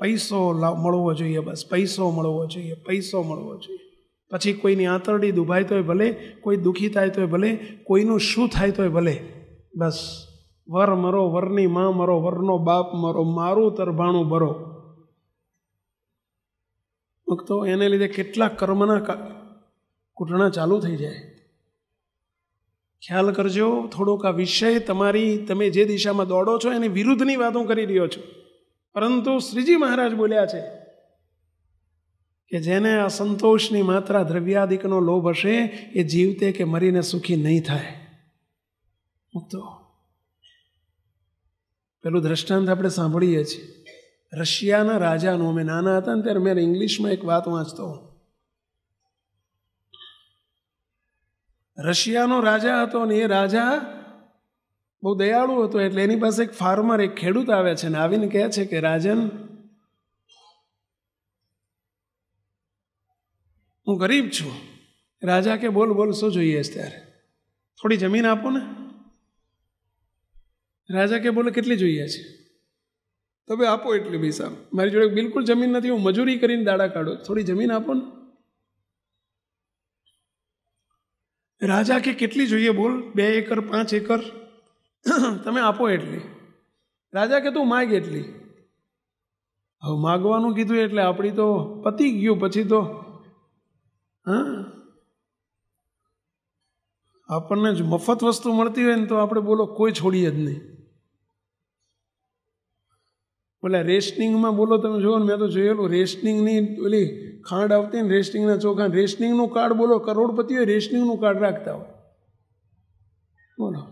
S1: પૈસો મળવો જોઈએ બસ પૈસો મળવો જોઈએ પૈસો મળવો જોઈએ પછી કોઈની આંતરડી દુભાય તોય ભલે કોઈ દુઃખી થાય તોય ભલે કોઈનું શું થાય તોય ભલે બસ વર મરો વરની માં મરો વરનો બાપ મરો મારું તરભાણું ભરો તો એને લીધે કેટલા કર્મના ઘૂંટણા ચાલુ થઈ જાય ખ્યાલ કરજો થોડોક આ વિષય તમારી તમે જે દિશામાં દોડો છો એની વિરુદ્ધની વાતો કરી રહ્યો છો પરંતુ શ્રીજી મહારાજ બોલ્યા છે કે જેને આ સંતોષની માત્રા દ્રવ્યાદિકનો લોભ હશે એ જીવતે કે મરીને સુખી નહીં થાય મુક્તો પેલું દ્રષ્ટાંત આપણે સાંભળીએ છીએ રશિયાના રાજાનું અમે નાના હતા ને ત્યારે મેં ઇંગ્લિશમાં એક વાત વાંચતો હું રશિયાનો રાજા હતો ને એ રાજા બહુ દયાળુ હતો એટલે એની પાસે એક ફાર્મર એક ખેડૂત આવે છે ને આવીને કહે છે કે રાજન હું ગરીબ છું રાજા કે બોલ બોલ શું જોઈએ ત્યારે થોડી જમીન આપો ને રાજા કે બોલે કેટલી જોઈએ છે તમે આપો એટલી સાહેબ મારી જોડે બિલકુલ જમીન નથી હું મજૂરી કરીને દાડા કાઢો થોડી જમીન આપો ને રાજા કે કેટલી જોઈએ બોલ બે એકર પાંચ એકર તમે આપો એટલી રાજા કે તું માગ એટલી હવે માગવાનું કીધું એટલે આપણી તો પતી ગયું પછી તો હા આપણને જ મફત વસ્તુ મળતી હોય ને તો આપણે બોલો કોઈ છોડીએ જ નહીં બોલે રેશનિંગમાં બોલો તમે જોવો ને મેં તો જોયેલું રેશનિંગની ઓલી ખાંડ આવતી ને રેશનિંગના ચોખા રેશનિંગનું કાર્ડ બોલો કરોડપતિઓ રેશનિંગનું કાર્ડ રાખતા હોય બોલો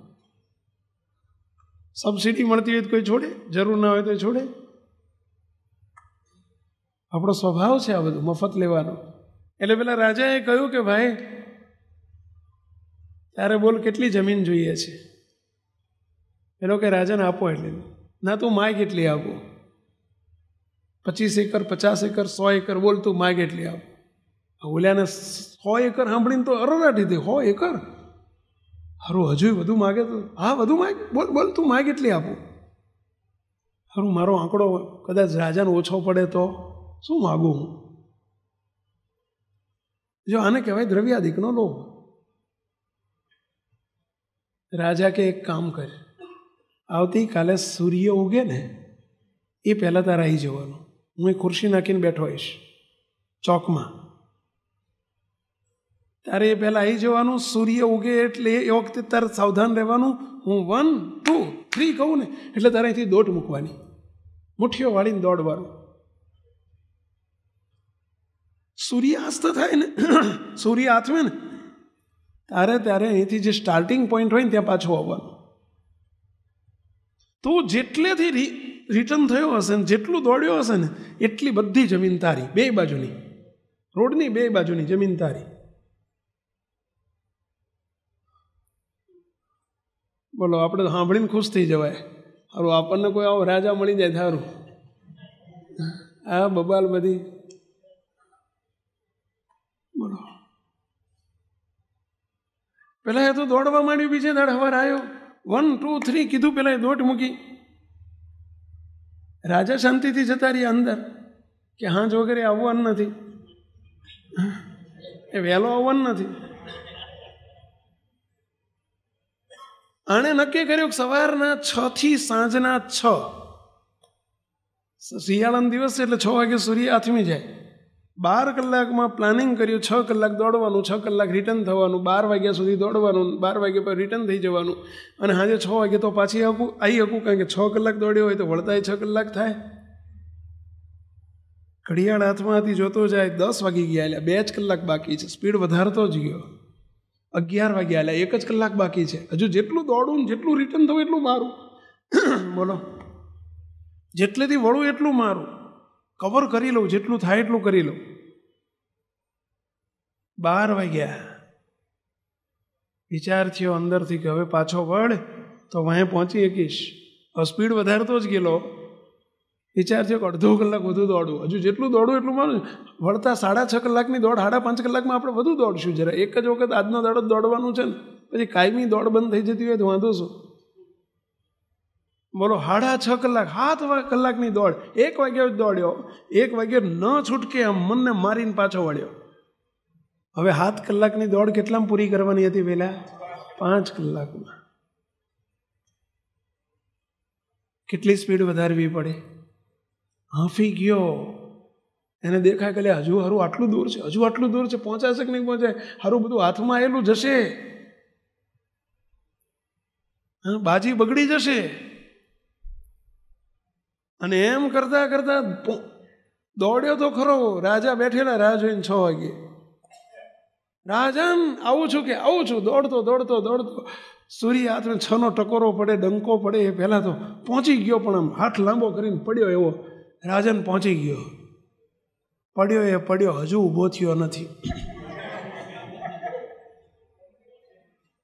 S1: સબસિડી મળતી હોય તો કોઈ છોડે જરૂર ના હોય તો છોડે આપણો સ્વભાવ છે આ બધું મફત લેવાનો એટલે પેલા રાજાએ કહ્યું કે ભાઈ તારે બોલ કેટલી જમીન જોઈએ છે પેલો કે રાજાને આપો એટલે ના તું માય કેટલી આપું પચીસ એકર પચાસ એકર સો એકર બોલ તું માગ એટલી આવ ઓલાને સો એકર સાંભળીને તો અરોરાટી થઈ સો એકર હારું હજુ વધુ માગે તો હા વધુ માગ બોલ બોલ તું માગ એટલી આપું હારું મારો આંકડો કદાચ રાજાને ઓછો પડે તો શું માગું હું જો આને કહેવાય દ્રવ્યાધિકનો લોભ રાજા કે એક કામ કર આવતીકાલે સૂર્ય ઉગે ને એ પહેલાં તારા આવી જવાનું હું એ ખુરશી નાખીને બેઠો હોઈશ ચોકમાં ત્યારે એ પહેલાં આવી જવાનું સૂર્ય ઉગે એટલે એ વખતે તારે સાવધાન રહેવાનું હું વન ટુ થ્રી કહું ને એટલે તારે અહીંથી દોટ મૂકવાની મુઠ્ઠીઓ વાળીને દોડવાનું સૂર્યાસ્ત થાય ને સૂર્ય આથમે ને તારે ત્યારે અહીંથી જે સ્ટાર્ટિંગ પોઈન્ટ હોય ને ત્યાં પાછું આવવાનું તું જેટલેથી રિટર્ન થયો હશે ને જેટલું દોડ્યો હશે ને એટલી બધી જમીન તારી બે બાજુની રોડની બે બાજુની જમીન તારી બોલો આપણે સાંભળીને ખુશ થઈ જવાય સારું આપણને કોઈ આવો રાજા મળી જાય સારું આ બબાલ બધી બોલો પહેલાં એ તો દોડવા માંડ્યું બીજે દાડ હવાર આવ્યો વન ટુ થ્રી કીધું પહેલાં એ દોટ મૂકી રાજા શાંતિથી જતા રહ્યા અંદર કે હાંજ વગેરે આવવાનું નથી એ વહેલો આવવાનું નથી આણે નક્કી કર્યું કે સવારના છ થી સાંજના છ શિયાળાના દિવસ એટલે છ વાગે સૂર્ય આથમી જાય બાર કલાકમાં પ્લાનિંગ કર્યું છ કલાક દોડવાનું છ કલાક રિટર્ન થવાનું બાર વાગ્યા સુધી દોડવાનું બાર વાગ્યા પર રિટર્ન થઈ જવાનું અને સાંજે છ વાગે તો પાછી આવું આવી શકું કારણ કે છ કલાક દોડ્યો હોય તો વળતાય છ કલાક થાય ઘડિયાળ હાથમાંથી જોતો જાય દસ વાગી ગયા એટલે બે જ કલાક બાકી છે સ્પીડ વધારતો જ ગયો અગિયાર વાગ્યા એટલે એક જ કલાક બાકી છે હજુ જેટલું દોડું ને જેટલું રિટર્ન થવું એટલું મારું બોલો જેટલેથી વળું એટલું મારું કવર કરી લઉં જેટલું થાય એટલું કરી લઉં બાર વાગ્યા વિચાર થયો અંદરથી કે હવે પાછો વળ તો વાંહે પહોંચી શકીશ સ્પીડ વધારતો જ ગયેલો વિચાર થયો કે અડધો કલાક વધુ દોડવું હજુ જેટલું દોડું એટલું મારું વળતા સાડા છ કલાકની દોડ સાડા પાંચ કલાકમાં આપણે વધુ દોડશું જરા એક જ વખત આજનો દાડો દોડવાનું છે ને પછી કાયમી દોડ બંધ થઈ જતી હોય તો વાંધો શું બોલો હાડા છ કલાક સાત કલાકની દોડ એક વાગ્યે જ દોડ્યો એક વાગ્યે ન છૂટકે આમ મનને મારીને પાછો વળ્યો હવે હાથ કલાકની દોડ કેટલામાં પૂરી કરવાની હતી પહેલા પાંચ કલાકમાં કેટલી સ્પીડ વધારવી પડે હાંફી ગયો એને દેખાય કે હજુ હારું આટલું દૂર છે હજુ આટલું દૂર છે પહોંચાશે કે નહીં પહોંચાય હારું બધું હાથમાં આવેલું જશે બાજી બગડી જશે અને એમ કરતાં કરતાં દોડ્યો તો ખરો રાજા બેઠેલા રાહ જોઈને છ વાગે રાજા આવું છું કે આવું છું દોડતો દોડતો દોડતો સૂર્ય હાથમાં છનો ટકોરો પડે ડંકો પડે એ પહેલાં તો પહોંચી ગયો પણ આમ હાથ લાંબો કરીને પડ્યો એવો રાજન પહોંચી ગયો પડ્યો એ પડ્યો હજુ ઊભો થયો નથી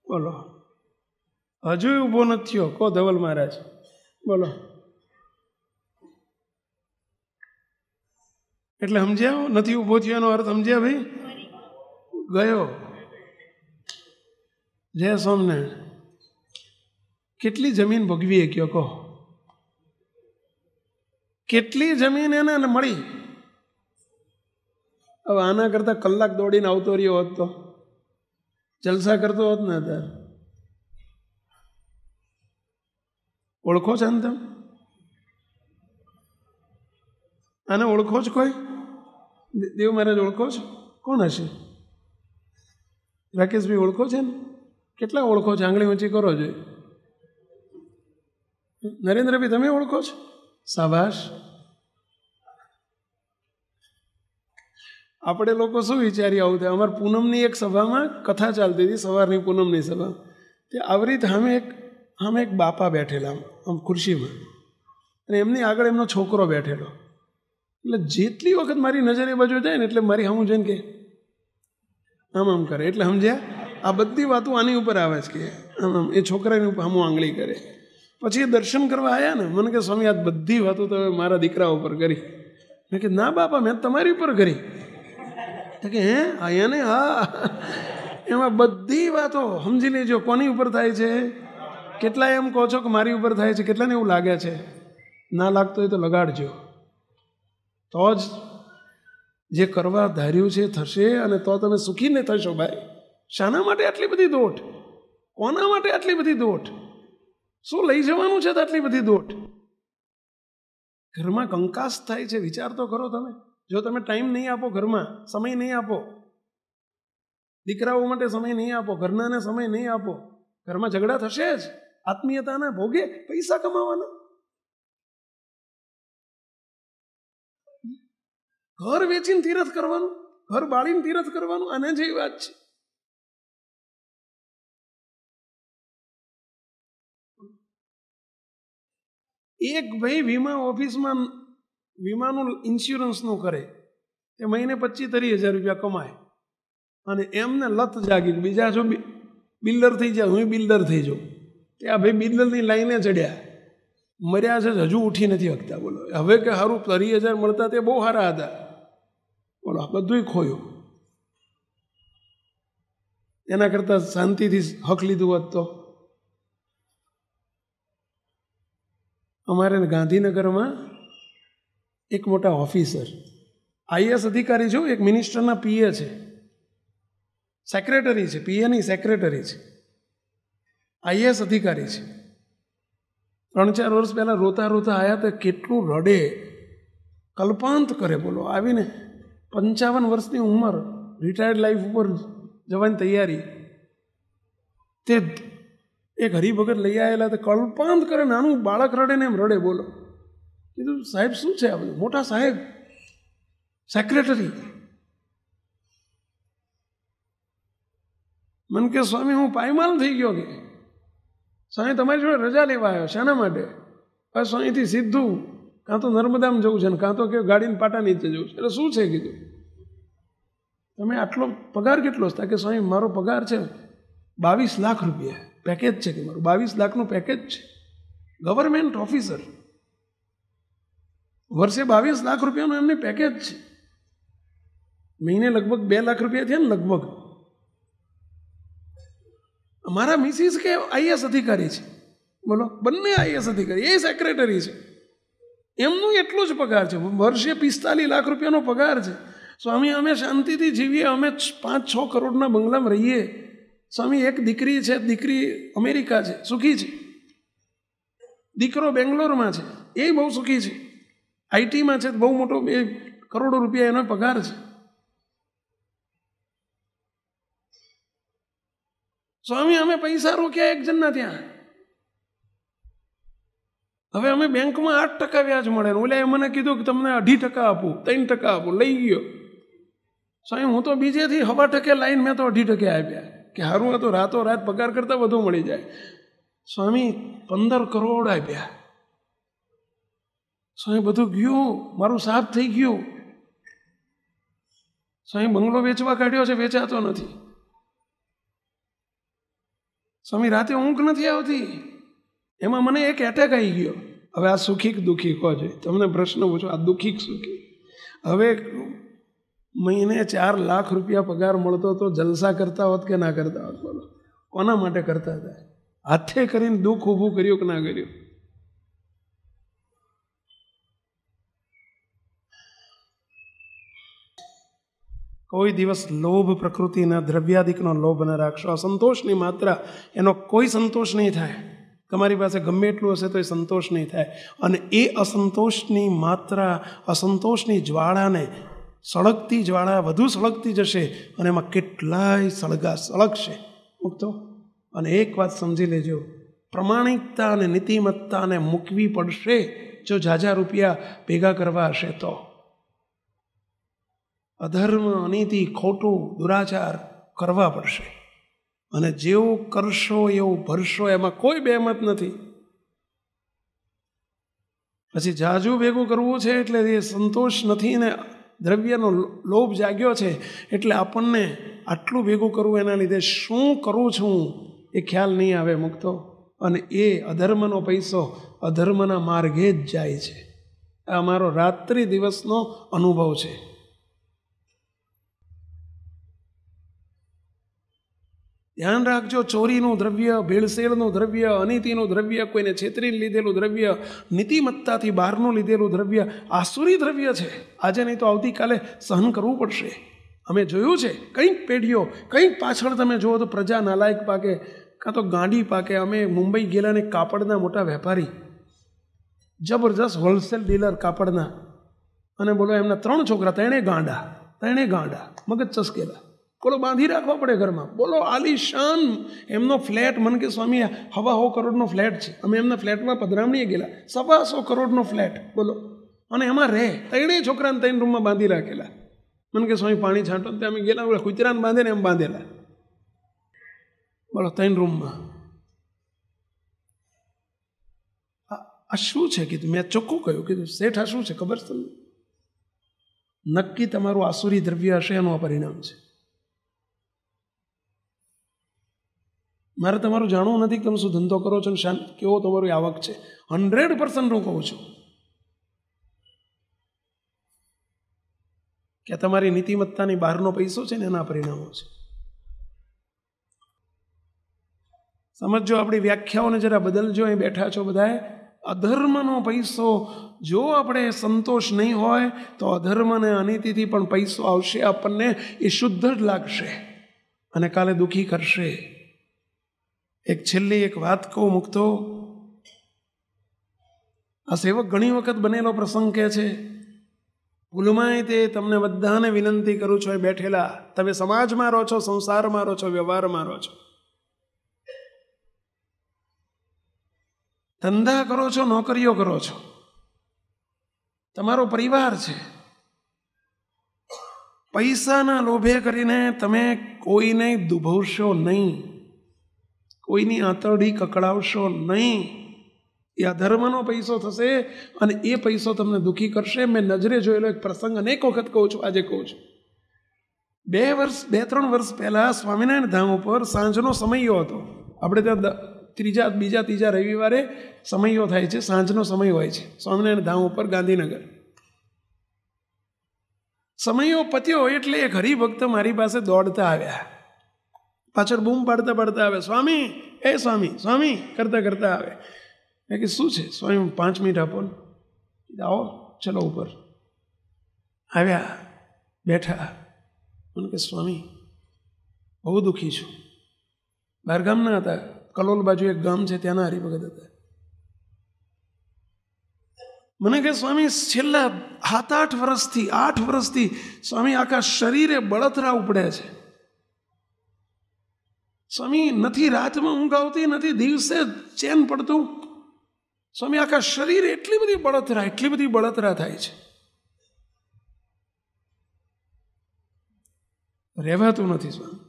S1: બોલો હજુ ઊભો નથી થયો કો ધવલ મહારાજ બોલો એટલે સમજ્યા નથી ઊભો થયો અર્થ સમજ્યા ભાઈ ગયો જય સ્વામિનારાયણ કેટલી જમીન ભોગવી એ કયો કહો કેટલી જમીન એને મળી હવે આના કરતા કલાક દોડીને આવતો રહ્યો હોત તો જલસા કરતો હોત ને અત્યારે ઓળખો છે ને તમે આને ઓળખો જ કોઈ દેવ મહારાજ ઓળખો છો કોણ હશે રાકેશભાઈ ઓળખો છે ને કેટલા ઓળખો છો આંગળી ઊંચી કરો જોઈ નરેન્દ્રભાઈ તમે ઓળખો છો સાબાશ આપણે લોકો શું વિચારીએ આવું થાય અમારે પૂનમની એક સભામાં કથા ચાલતી હતી સવારની પૂનમની સભા તે આવી રીતે અમે એક અમે એક બાપા બેઠેલા આમ ખુરશીમાં અને એમની આગળ એમનો છોકરો બેઠેલો એટલે જેટલી વખત મારી નજર એ બાજુ જાય ને એટલે મારી સામું જઈને કે આમ આમ કરે એટલે સમજ્યા આ બધી વાતો આની ઉપર આવે છે કે આમ આમ એ છોકરાની ઉપર સામું આંગળી કરે પછી એ દર્શન કરવા આવ્યા ને મને કે સ્વામી આ બધી વાતો તમે મારા દીકરા ઉપર કરી મેં કે ના બાપા મેં તમારી ઉપર કરી કે હે અહીંયા ને હા એમાં બધી વાતો સમજી લેજો કોની ઉપર થાય છે કેટલા એમ કહો છો કે મારી ઉપર થાય છે કેટલાને એવું લાગે છે ના લાગતો હોય તો લગાડજો તો જ જે કરવા ધાર્યું છે થશે અને તો તમે સુખીને થશો ભાઈ શાના માટે આટલી બધી દોટ કોના માટે આટલી બધી દોટ શું લઈ જવાનું છે આટલી બધી દોટ ઘરમાં કંકાસ થાય છે વિચાર તો કરો તમે જો તમે ટાઈમ નહીં આપો ઘરમાં સમય નહીં આપો દીકરાઓ માટે સમય નહીં આપો ઘરનાને સમય નહીં આપો ઘરમાં ઝઘડા થશે જ આત્મીયતાના ભોગે પૈસા કમાવાના ઘર વેચીને તીરથ કરવાનું ઘર બાળીને તીરથ કરવાનું આને જેવી વાત છે એક ભાઈ વીમા ઓફિસમાં વીમાનું ઇન્સ્યોરન્સનું કરે તે મહિને પચીસ ત્રીસ હજાર રૂપિયા કમાય અને એમને લત જાગી બીજા જો બિલ્ડર થઈ જાય હું બિલ્ડર થઈ જાઉં તે આ ભાઈ બિલ્ડરની લાઈને ચડ્યા મર્યા છે હજુ ઉઠી નથી શકતા બોલો હવે કે સારું ત્રીસ હજાર મળતા તે બહુ સારા હતા પણ આ બધું ખોયું એના કરતાં શાંતિથી હક લીધું હોત તો અમારે ગાંધીનગરમાં એક મોટા ઓફિસર આઈએસ અધિકારી જો એક મિનિસ્ટરના પીએ છે સેક્રેટરી છે પીએની સેક્રેટરી છે આઈએસ અધિકારી છે ત્રણ ચાર વર્ષ પહેલાં રોતા રોતા આવ્યા તો કેટલું રડે કલ્પાંત કરે બોલો આવીને પંચાવન વર્ષની ઉંમર રિટાયર્ડ લાઈફ ઉપર જવાની તૈયારી તે એક હરિભગત લઈ આવેલા તે કલ્પાંત કરે નાનું બાળક રડે ને એમ રડે બોલો કીધું સાહેબ શું છે આ બધું મોટા સાહેબ સેક્રેટરી મન કે સ્વામી હું પાયમાલ થઈ ગયો કે સ્વામી તમારી જોડે રજા લેવા આવ્યો શાના માટે બસ અહીંથી સીધું કાં તો નર્મદામાં જવું છે ને કાં તો કે ગાડીને પાટા નીચે જવું છે એટલે શું છે કીધું તમે આટલો પગાર કેટલો છે કે સ્વામી મારો પગાર છે બાવીસ લાખ રૂપિયા પેકેજ છે કે મારું બાવીસ લાખનું પેકેજ છે ગવર્મેન્ટ ઓફિસર વર્ષે બાવીસ લાખ રૂપિયાનું એમને પેકેજ છે મહિને લગભગ બે લાખ રૂપિયા થયા ને લગભગ અમારા મિસિસ કે આઈએસ અધિકારી છે બોલો બંને આઈએસ અધિકારી એ સેક્રેટરી છે એમનો એટલો જ પગાર છે વર્ષે પિસ્તાલીસ લાખ રૂપિયાનો પગાર છે સ્વામી અમે શાંતિથી જીવીએ અમે પાંચ છ કરોડના બંગલામાં રહીએ સ્વામી એક દીકરી છે દીકરી અમેરિકા છે સુખી છે દીકરો બેંગ્લોરમાં છે એ બહુ સુખી છે આઈટીમાં છે બહુ મોટો બે કરોડો રૂપિયા એનો પગાર છે સ્વામી અમે પૈસા રોક્યા એક જણના ત્યાં હવે અમે બેંકમાં આઠ ટકા વ્યાજ મળે ને ઓલા એ મને કીધું કે તમને અઢી ટકા આપું ત્રણ ટકા આપું લઈ ગયો સાહેબ હું તો બીજેથી હવા ટકે લાઈન મેં તો અઢી ટકે આપ્યા કે સારું હતું રાતો રાત પગાર કરતાં વધુ મળી જાય સ્વામી પંદર કરોડ આપ્યા સ્વામી બધું ગયું મારું સાફ થઈ ગયું સ્વામી બંગલો વેચવા કાઢ્યો છે વેચાતો નથી સ્વામી રાતે ઊંઘ નથી આવતી એમાં મને એક એટેક આવી ગયો હવે આ સુખીક દુઃખી કહો છે તમને પ્રશ્ન પૂછો આ દુઃખીક સુખી હવે મહિને ચાર લાખ રૂપિયા પગાર મળતો તો જલસા કરતા હોત કે ના કરતા હોત બોલો કોના માટે કરતા હતા હાથે કરીને દુઃખ ઊભું કર્યું કે ના કર્યું કોઈ દિવસ લોભ પ્રકૃતિના દ્રવ્યાદિકનો લોભ ન રાખશો અસંતોષની માત્રા એનો કોઈ સંતોષ નહીં થાય તમારી પાસે ગમે એટલું હશે તો એ સંતોષ નહીં થાય અને એ અસંતોષની માત્રા અસંતોષની જ્વાળાને સળગતી જ્વાળા વધુ સળગતી જશે અને એમાં કેટલાય સળગા સળગશે મૂકતો અને એક વાત સમજી લેજો પ્રમાણિકતા અને નીતિમત્તાને મૂકવી પડશે જો ઝાઝા રૂપિયા ભેગા કરવા હશે તો અધર્મ અનિતિ ખોટું દુરાચાર કરવા પડશે અને જેવું કરશો એવું ભરશો એમાં કોઈ બેમત નથી પછી જાજુ ભેગું કરવું છે એટલે એ સંતોષ નથી ને દ્રવ્યનો લોભ જાગ્યો છે એટલે આપણને આટલું ભેગું કરવું એના લીધે શું કરું છું એ ખ્યાલ નહીં આવે મૂકતો અને એ અધર્મનો પૈસો અધર્મના માર્ગે જ જાય છે આ મારો રાત્રિ દિવસનો અનુભવ છે ધ્યાન રાખજો ચોરીનું દ્રવ્ય ભેળસેળનું દ્રવ્ય અનિતિનું દ્રવ્ય કોઈને છેતરીને લીધેલું દ્રવ્ય નીતિમત્તાથી બહારનું લીધેલું દ્રવ્ય આસુરી દ્રવ્ય છે આજે નહીં તો આવતીકાલે સહન કરવું પડશે અમે જોયું છે કંઈક પેઢીઓ કંઈક પાછળ તમે જુઓ તો પ્રજા નાલાયક પાકે કાં તો ગાંડી પાકે અમે મુંબઈ ગયેલા ને કાપડના મોટા વેપારી જબરજસ્ત હોલસેલ ડીલર કાપડના અને બોલો એમના ત્રણ છોકરા તેણે ગાંડા તેણે ગાંડા મગજ ચસકેલા કોલો બાંધી રાખવા પડે ઘરમાં બોલો આલીશાન એમનો ફ્લેટ મન કે સ્વામી હવા સો કરોડનો ફ્લેટ છે અમે એમના ફ્લેટમાં પધરામણીએ ગયેલા સવા સો કરોડનો ફ્લેટ બોલો અને એમાં રહે ત્રણેય છોકરાને ત્રણ રૂમમાં બાંધી રાખેલા મન કે સ્વામી પાણી છાંટો ત્યાં અમે ગયેલા કુતરાને કૂતરાને બાંધે ને એમ બાંધેલા બોલો ત્રણ રૂમમાં આ શું છે કીધું મેં ચોખ્ખું કહ્યું કીધું શેઠ આ શું છે ખબર છે તમને નક્કી તમારું આસુરી દ્રવ્ય હશે એનું આ પરિણામ છે મારે તમારું જાણવું નથી કે તમે શું ધંધો કરો છો ને શાન કેવો તમારી આવક છે હંડ્રેડ પર્સન્ટ હું કહું છું કે તમારી નીતિમત્તાની બહારનો પૈસો છે ને એના પરિણામો છે સમજો આપણી વ્યાખ્યાઓને જરા બદલજો અહીં બેઠા છો બધાએ અધર્મનો પૈસો જો આપણે સંતોષ નહીં હોય તો અધર્મને અનિતિથી પણ પૈસો આવશે આપણને એ શુદ્ધ જ લાગશે અને કાલે દુઃખી કરશે એક છેલ્લી એક વાત કહું મૂકતો આ સેવક ઘણી વખત બનેલો પ્રસંગ કે છે ભૂલમાંય તે તમને બધાને વિનંતી કરું છું એ બેઠેલા તમે સમાજમાં રહો છો સંસારમાં રહો છો વ્યવહારમાં રહો છો ધંધા કરો છો નોકરીઓ કરો છો તમારો પરિવાર છે પૈસાના લોભે કરીને તમે કોઈને દુભવશો નહીં કોઈની આંતરડી કકડાવશો નહીં એ અધર્મનો પૈસો થશે અને એ પૈસો તમને દુઃખી કરશે મેં નજરે જોયેલો એક પ્રસંગ અનેક વખત કહું છું આજે કહું છું બે વર્ષ બે ત્રણ વર્ષ પહેલાં સ્વામિનારાયણ ધામ ઉપર સાંજનો સમયો હતો આપણે ત્યાં ત્રીજા બીજા ત્રીજા રવિવારે સમયો થાય છે સાંજનો સમય હોય છે સ્વામિનારાયણ ધામ ઉપર ગાંધીનગર સમયો પત્યો એટલે એક હરિભક્ત મારી પાસે દોડતા આવ્યા પાછળ બૂમ પાડતા પાડતા આવે સ્વામી એ સ્વામી સ્વામી કરતા કરતા આવે મેં કે શું છે સ્વામી પાંચ મિનિટ આપો ને આવો ચલો ઉપર આવ્યા બેઠા મને કે સ્વામી બહુ દુઃખી છું બહારગામના હતા કલોલ બાજુ એક ગામ છે ત્યાંના હરિભગત હતા મને કે સ્વામી છેલ્લા સાત આઠ વર્ષથી આઠ વર્ષથી સ્વામી આખા શરીરે બળતરા ઉપડે છે સ્વામી નથી રાતમાં ઊંઘ આવતી નથી દિવસે ચેન પડતું સ્વામી આખા શરીર એટલી બધી બળતરા એટલી બધી બળતરા થાય છે રહેવાતું નથી સ્વામી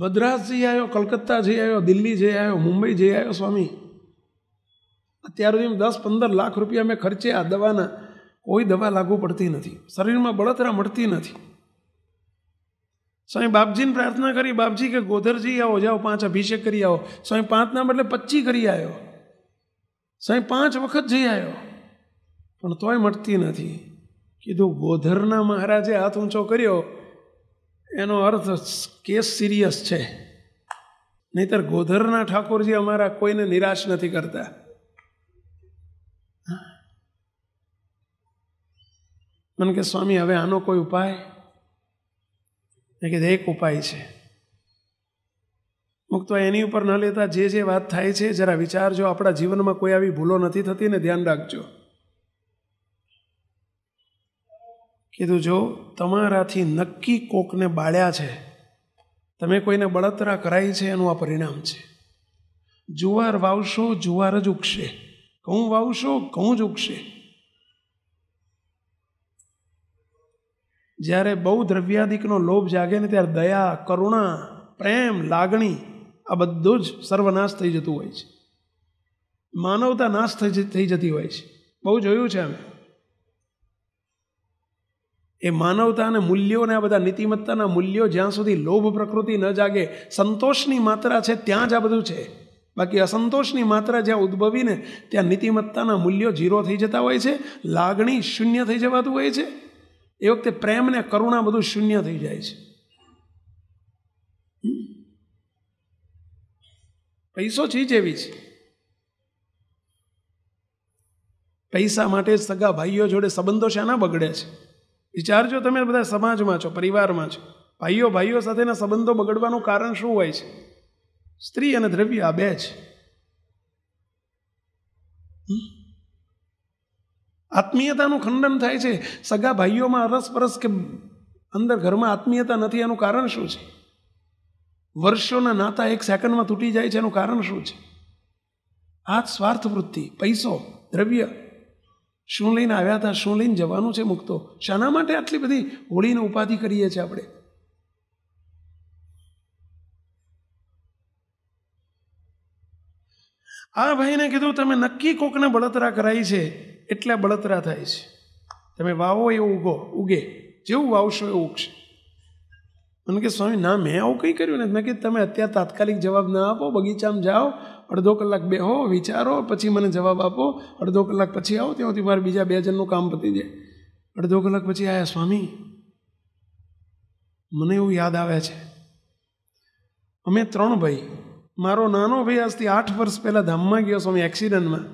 S1: ભદ્રાસ જઈ આવ્યો કલકત્તા જઈ આવ્યો દિલ્હી જઈ આવ્યો મુંબઈ જઈ આવ્યો સ્વામી અત્યાર સુધી દસ પંદર લાખ રૂપિયા મેં ખર્ચ્યા દવાના કોઈ દવા લાગુ પડતી નથી શરીરમાં બળતરા મળતી નથી સ્વામી બાપજીને પ્રાર્થના કરી બાપજી કે ગોધરજી આવો જાઓ પાંચ અભિષેક કરી આવો સ્વામી પાંચના બદલે પચ્ચી કરી આવ્યો સ્વામી પાંચ વખત જઈ આવ્યો પણ તોય મટતી નથી કીધું ગોધરના મહારાજે હાથ ઊંચો કર્યો એનો અર્થ કેસ સિરિયસ છે નહીતર ગોધરના ઠાકોરજી અમારા કોઈને નિરાશ નથી કરતા મને કે સ્વામી હવે આનો કોઈ ઉપાય મેં કીધું એક ઉપાય છે મુક્ત એની ઉપર ન લેતા જે જે વાત થાય છે જરા વિચારજો આપણા જીવનમાં કોઈ આવી ભૂલો નથી થતી ને ધ્યાન રાખજો કીધું જો તમારાથી નક્કી કોકને બાળ્યા છે તમે કોઈને બળતરા કરાઈ છે એનું આ પરિણામ છે જુવાર વાવશો જુવાર જ ઉગશે કહું વાવશો ઘઉં જ ઉગશે જ્યારે બહુ દ્રવ્યાધિકનો લોભ જાગે ને ત્યારે દયા કરુણા પ્રેમ લાગણી આ બધું જ સર્વનાશ થઈ જતું હોય છે માનવતા નાશ થઈ થઈ જતી હોય છે બહુ જોયું છે અમે એ માનવતા અને મૂલ્યોને આ બધા નીતિમત્તાના મૂલ્યો જ્યાં સુધી લોભ પ્રકૃતિ ન જાગે સંતોષની માત્રા છે ત્યાં જ આ બધું છે બાકી અસંતોષની માત્રા જ્યાં ઉદ્ભવીને ત્યાં નીતિમત્તાના મૂલ્યો ઝીરો થઈ જતા હોય છે લાગણી શૂન્ય થઈ જવાતું હોય છે એ વખતે પ્રેમ ને કરુણા બધું શૂન્ય થઈ જાય છે પૈસો ચીજ એવી છે પૈસા માટે સગા ભાઈઓ જોડે સંબંધો શાના બગડે છે વિચારજો તમે બધા સમાજમાં છો પરિવારમાં છો ભાઈઓ ભાઈઓ સાથેના સંબંધો બગડવાનું કારણ શું હોય છે સ્ત્રી અને દ્રવ્ય આ બે છે આત્મીયતાનું ખંડન થાય છે સગા ભાઈઓમાં અરસપરસ કે અંદર ઘરમાં આત્મીયતા નથી એનું કારણ શું છે વર્ષોના નાતા એક સેકન્ડમાં તૂટી જાય છે એનું કારણ શું છે આ સ્વાર્થ વૃત્તિ પૈસો દ્રવ્ય શું લઈને આવ્યા હતા શું લઈને જવાનું છે મુક્તો શાના માટે આટલી બધી હોળીને ઉપાધિ કરીએ છીએ આપણે આ ભાઈને કીધું તમે નક્કી કોકને બળતરા કરાઈ છે એટલા બળતરા થાય છે તમે વાવો એવું ઉગો ઉગે જેવું વાવશો એવું ઉગશે મને કે સ્વામી ના મેં આવું કંઈ કર્યું નથી મેં કે તમે અત્યારે તાત્કાલિક જવાબ ના આપો બગીચામાં જાઓ અડધો કલાક બેહો વિચારો પછી મને જવાબ આપો અડધો કલાક પછી આવો ત્યાંથી મારે બીજા બે જણનું કામ પતી જાય અડધો કલાક પછી આવ્યા સ્વામી મને એવું યાદ આવે છે અમે ત્રણ ભાઈ મારો નાનો ભાઈ આજથી આઠ વર્ષ પહેલાં ધામમાં ગયો સ્વામી એક્સિડન્ટમાં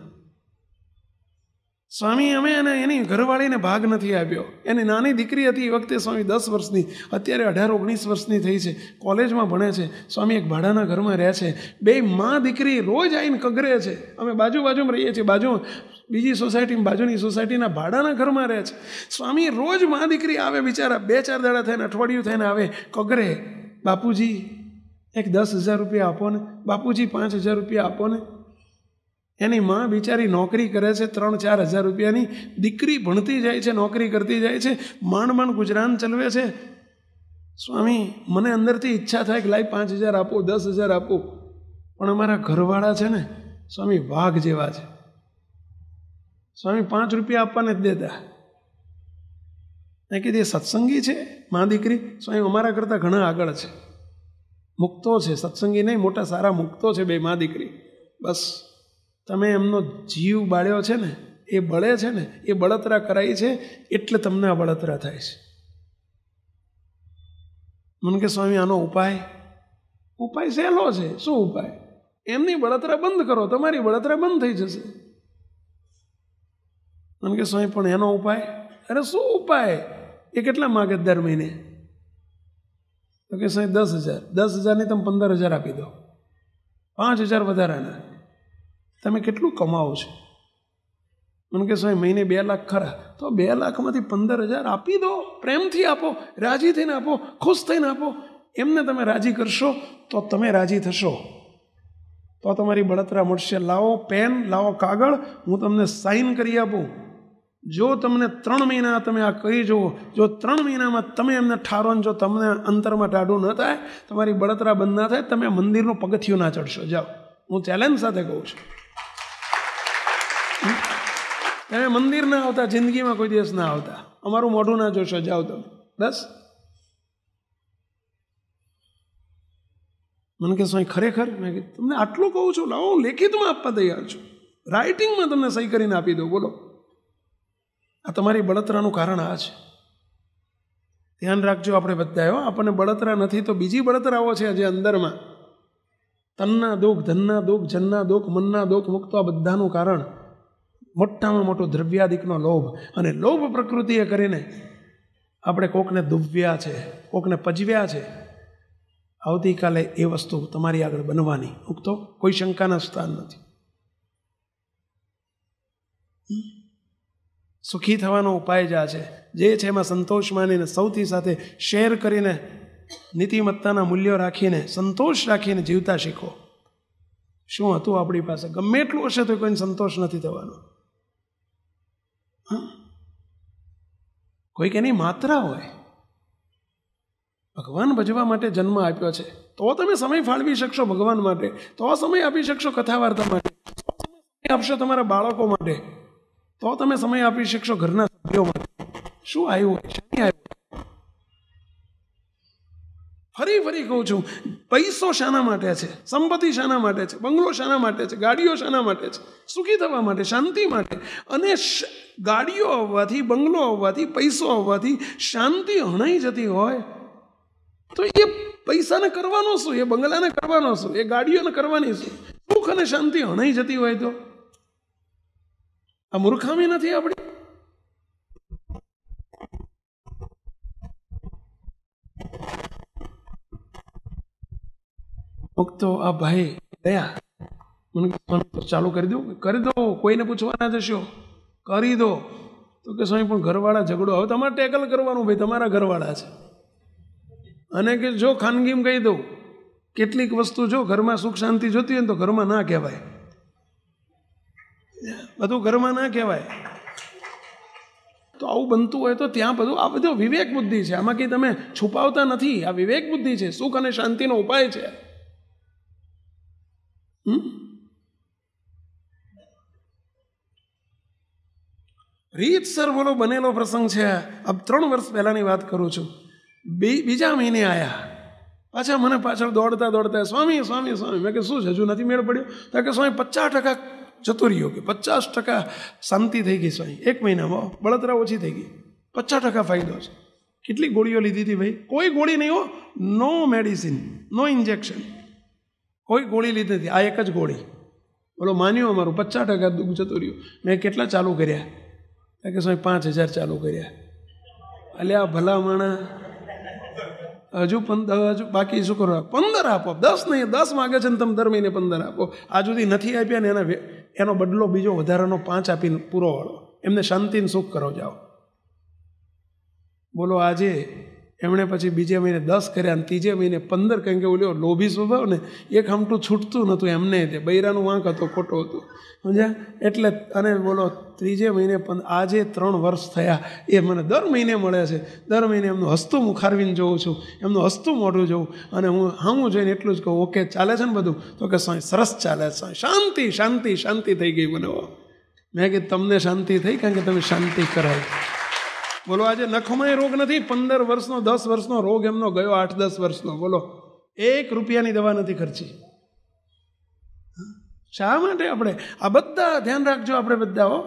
S1: સ્વામી અમે એને એની ઘરવાળીને ભાગ નથી આપ્યો એની નાની દીકરી હતી એ વખતે સ્વામી દસ વર્ષની અત્યારે અઢાર ઓગણીસ વર્ષની થઈ છે કોલેજમાં ભણે છે સ્વામી એક ભાડાના ઘરમાં રહે છે બે મા દીકરી રોજ આવીને કગરે છે અમે બાજુ બાજુમાં રહીએ છીએ બાજુ બીજી સોસાયટીમાં બાજુની સોસાયટીના ભાડાના ઘરમાં રહે છે સ્વામી રોજ મા દીકરી આવે બિચારા બે ચાર દાડા થઈને અઠવાડિયું થઈને આવે કગરે બાપુજી એક દસ હજાર રૂપિયા આપો ને બાપુજી પાંચ હજાર રૂપિયા આપો ને એની માં બિચારી નોકરી કરે છે ત્રણ ચાર હજાર રૂપિયાની દીકરી ભણતી જાય છે નોકરી કરતી જાય છે માંડ માંડ ગુજરાન ચલવે છે સ્વામી મને અંદરથી ઈચ્છા થાય કે લાઈ પાંચ હજાર આપો દસ હજાર આપો પણ અમારા ઘરવાળા છે ને સ્વામી વાઘ જેવા છે સ્વામી પાંચ રૂપિયા આપવાને જ દેતા મેં કીધું સત્સંગી છે મા દીકરી સ્વામી અમારા કરતાં ઘણા આગળ છે મુક્તો છે સત્સંગી નહીં મોટા સારા મુક્તો છે બે મા દીકરી બસ તમે એમનો જીવ બાળ્યો છે ને એ બળે છે ને એ બળતરા કરાઈ છે એટલે તમને આ બળતરા થાય છે મને કે સ્વામી આનો ઉપાય ઉપાય સહેલો છે શું ઉપાય એમની બળતરા બંધ કરો તમારી બળતરા બંધ થઈ જશે મને કે સ્વામી પણ એનો ઉપાય અરે શું ઉપાય એ કેટલા માગે દર મહિને તો કે સાહેબ દસ હજાર દસ હજારની તમે પંદર હજાર આપી દો પાંચ હજાર વધારાના તમે કેટલું કમાવો છો મને કે સાહેબ મહિને બે લાખ ખરા તો બે લાખમાંથી પંદર હજાર આપી દો પ્રેમથી આપો રાજી થઈને આપો ખુશ થઈને આપો એમને તમે રાજી કરશો તો તમે રાજી થશો તો તમારી બળતરા મળશે લાવો પેન લાવો કાગળ હું તમને સાઇન કરી આપું જો તમને ત્રણ મહિના તમે આ કહી જુઓ જો ત્રણ મહિનામાં તમે એમને ઠારો જો તમને અંતરમાં ટાઢું ન થાય તમારી બળતરા બંધ ના થાય તમે મંદિરનું પગથિયું ના ચડશો જાઓ હું ચેલેન્જ સાથે કહું છું તમે મંદિર ના આવતા જિંદગીમાં કોઈ દિવસ ના આવતા અમારું મોઢું ના જો સજાવ તમે બસ મને કે સ્વાઈ ખરેખર મેં કીધું તમને આટલું કહું છું લાવો હું લેખિતમાં આપવા તૈયાર છું રાઇટિંગમાં તમને સહી કરીને આપી દઉં બોલો આ તમારી બળતરાનું કારણ આ છે ધ્યાન રાખજો આપણે બધા આપણને બળતરા નથી તો બીજી બળતરાઓ છે જે અંદરમાં તનના દુઃખ ધનના દુઃખ જનના દુઃખ મનના દુઃખ મુક્ત આ બધાનું કારણ મોટામાં મોટો દ્રવ્યાદિકનો લોભ અને લોભ પ્રકૃતિએ કરીને આપણે કોકને દુવ્યા છે કોકને પજવ્યા છે આવતીકાલે એ વસ્તુ તમારી આગળ બનવાની હું કોઈ શંકાના સ્થાન નથી સુખી થવાનો ઉપાય જ આ છે જે છે એમાં સંતોષ માનીને સૌથી સાથે શેર કરીને નીતિમત્તાના મૂલ્યો રાખીને સંતોષ રાખીને જીવતા શીખો શું હતું આપણી પાસે ગમે એટલું હશે તો કોઈને સંતોષ નથી થવાનો કોઈક એની માત્રા હોય ભગવાન ભજવા માટે જન્મ આપ્યો છે તો તમે સમય ફાળવી શકશો ભગવાન માટે તો સમય આપી શકશો કથા વાર્તા માટે આપશો તમારા બાળકો માટે તો તમે સમય આપી શકશો ઘરના સભ્યો માટે શું આવ્યું હોય શની આવ્યું ફરી ફરી કહું છું પૈસો શાના માટે છે સંપત્તિ શાના માટે છે બંગલો શાના માટે છે ગાડીઓ શાના માટે છે સુખી થવા માટે શાંતિ માટે અને ગાડીઓ આવવાથી બંગલો આવવાથી પૈસો આવવાથી શાંતિ હણાઈ જતી હોય તો એ પૈસાને કરવાનો શું એ બંગલાને કરવાનો શું એ ગાડીઓને કરવાની શું સુખ અને શાંતિ હણાઈ જતી હોય તો આ મૂર્ખામી નથી આપણી ભક્તો આ ભાઈ ગયા મને ચાલુ કરી દઉં કરી દો કોઈને પૂછવા ના જશો કરી દો તો કે સ્વામી પણ ઘરવાળા ઝઘડો હવે તમારે ટેકલ કરવાનું ભાઈ તમારા ઘરવાળા છે અને કે જો ખાનગીમ કહી દઉં કેટલીક વસ્તુ જો ઘરમાં સુખ શાંતિ જોતી હોય તો ઘરમાં ના કહેવાય બધું ઘરમાં ના કહેવાય તો આવું બનતું હોય તો ત્યાં બધું આ બધું વિવેક બુદ્ધિ છે આમાં કંઈ તમે છુપાવતા નથી આ વિવેક બુદ્ધિ છે સુખ અને શાંતિનો ઉપાય છે Hmm? રીતસર બોલો બનેલો પ્રસંગ છે આ ત્રણ વર્ષ પહેલાંની વાત કરું છું બીજા મહિને આવ્યા પાછા મને પાછળ દોડતા દોડતા સ્વામી સ્વામી સ્વામી મેં કે શું છે હજુ નથી મેળ પડ્યો તો કે સ્વામી પચાસ ટકા જતો રહ્યો કે પચાસ ટકા શાંતિ થઈ ગઈ સ્વામી એક મહિનામાં બળતરા ઓછી થઈ ગઈ પચાસ ટકા ફાયદો છે કેટલી ગોળીઓ લીધી હતી ભાઈ કોઈ ગોળી નહીં હો નો મેડિસિન નો ઇન્જેક્શન કોઈ ગોળી લીધી હતી આ એક જ ગોળી બોલો માન્યું અમારું પચાસ ટકા દુઃખ જતું રહ્યું મેં કેટલા ચાલુ કર્યા કે સ્વામી પાંચ હજાર ચાલુ કર્યા એટલે આ ભલા માણા હજુ હજુ બાકી શું કરો પંદર આપો દસ નહીં દસ માગે છે ને તમે દર મહિને પંદર આપો આ સુધી નથી આપ્યા ને એના એનો બદલો બીજો વધારાનો પાંચ આપીને પૂરો વાળો એમને શાંતિને સુખ કરો જાઓ બોલો આજે એમણે પછી બીજે મહિને દસ કર્યા અને ત્રીજે મહિને પંદર કારણ કે ઓલ્યો લોભી સ્વભાવ ને એક હમટું છૂટતું નહોતું એમને તે બૈરાનું વાંક હતો ખોટો હતો સમજ્યા એટલે અને બોલો ત્રીજે મહિને પણ આજે ત્રણ વર્ષ થયા એ મને દર મહિને મળે છે દર મહિને એમનું હસ્તું મુખારવીને જોઉં છું એમનું હસ્તું મોઢું જોઉં અને હું હું જોઈને એટલું જ કહું ઓકે ચાલે છે ને બધું તો કે સાંઈ સરસ ચાલે છે શાંતિ શાંતિ શાંતિ થઈ ગઈ મને મેં કે તમને શાંતિ થઈ કારણ કે તમે શાંતિ કરાવી બોલો આજે નખમાય રોગ નથી પંદર વર્ષનો દસ વર્ષનો રોગ એમનો ગયો આઠ દસ વર્ષનો બોલો એક રૂપિયાની દવા નથી ખર્ચી શા માટે આપણે આ બધા ધ્યાન રાખજો આપણે બધા હો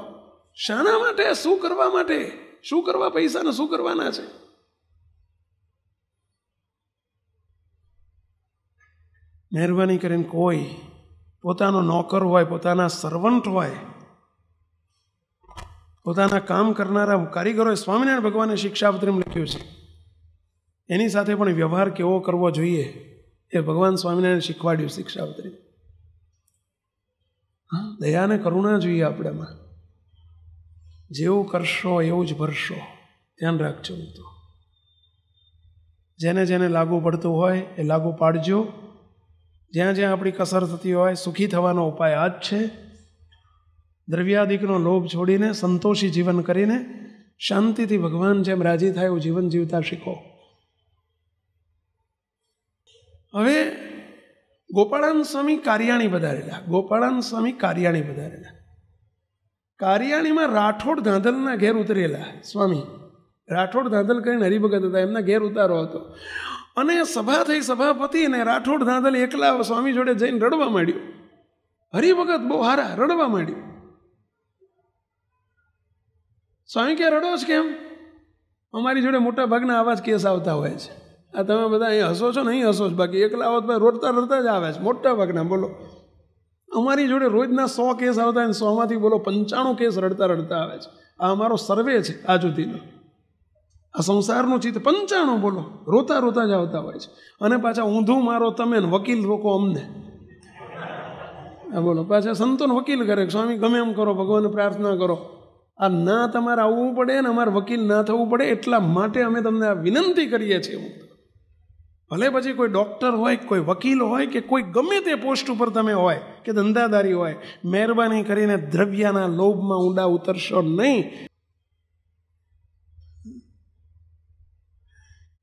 S1: શાના માટે શું કરવા માટે શું કરવા પૈસાને શું કરવાના છે મહેરબાની કરીને કોઈ પોતાનો નોકર હોય પોતાના સર્વન્ટ હોય પોતાના કામ કરનારા કારીગરોએ સ્વામિનારાયણ ભગવાને શિક્ષાપત્રીમ લખ્યું છે એની સાથે પણ વ્યવહાર કેવો કરવો જોઈએ એ ભગવાન સ્વામિનારાયણ શીખવાડ્યું શિક્ષાપત્રી હા દયા અને કરુણા જોઈએ આપણામાં જેવું કરશો એવું જ ભરશો ધ્યાન રાખજો તો જેને જેને લાગુ પડતું હોય એ લાગુ પાડજો જ્યાં જ્યાં આપણી કસર થતી હોય સુખી થવાનો ઉપાય આ જ છે દ્રવ્યાદિકનો લોભ છોડીને સંતોષી જીવન કરીને શાંતિથી ભગવાન જેમ રાજી થાય એવું જીવન જીવતા શીખો હવે ગોપાળાન સ્વામી કાર્યાણી વધારેલા ગોપાળાન સ્વામી કાર્યાણી વધારેલા કાર્યાણીમાં રાઠોડ ધાંધલના ઘેર ઉતરેલા સ્વામી રાઠોડ ધાંધલ કરીને હરિભગત હતા એમના ઘેર ઉતારો હતો અને સભા થઈ સભાપતિ અને રાઠોડ ધાંધલ એકલા સ્વામી જોડે જઈને રડવા માંડ્યું હરિભગત બહુ હારા રડવા માંડ્યું સ્વામી કે રડો છો કેમ અમારી જોડે મોટા ભાગના આવા જ કેસ આવતા હોય છે આ તમે બધા અહીં હસો છો ને અહીં હસો છો બાકી એકલા આવો ભાઈ રોડતા રડતા જ આવે છે મોટા ભાગના બોલો અમારી જોડે રોજના સો કેસ આવતા હોય ને સોમાંથી બોલો પંચાણું કેસ રડતા રડતા આવે છે આ અમારો સર્વે છે આ સુધીનો આ સંસારનું ચિત્ત પંચાણું બોલો રોતા રોતા જ આવતા હોય છે અને પાછા ઊંધું મારો તમે ને વકીલ રોકો અમને આ બોલો પાછા સંતોન વકીલ કરે સ્વામી ગમે એમ કરો ભગવાન પ્રાર્થના કરો આ ના તમારે આવવું પડે ને અમારે વકીલ ના થવું પડે એટલા માટે અમે તમને આ વિનંતી કરીએ છીએ ભલે પછી કોઈ ડૉક્ટર હોય કોઈ વકીલ હોય કે કોઈ ગમે તે પોસ્ટ ઉપર તમે હોય કે ધંધાદારી હોય મહેરબાની કરીને દ્રવ્યના લોભમાં ઊંડા ઉતરશો નહીં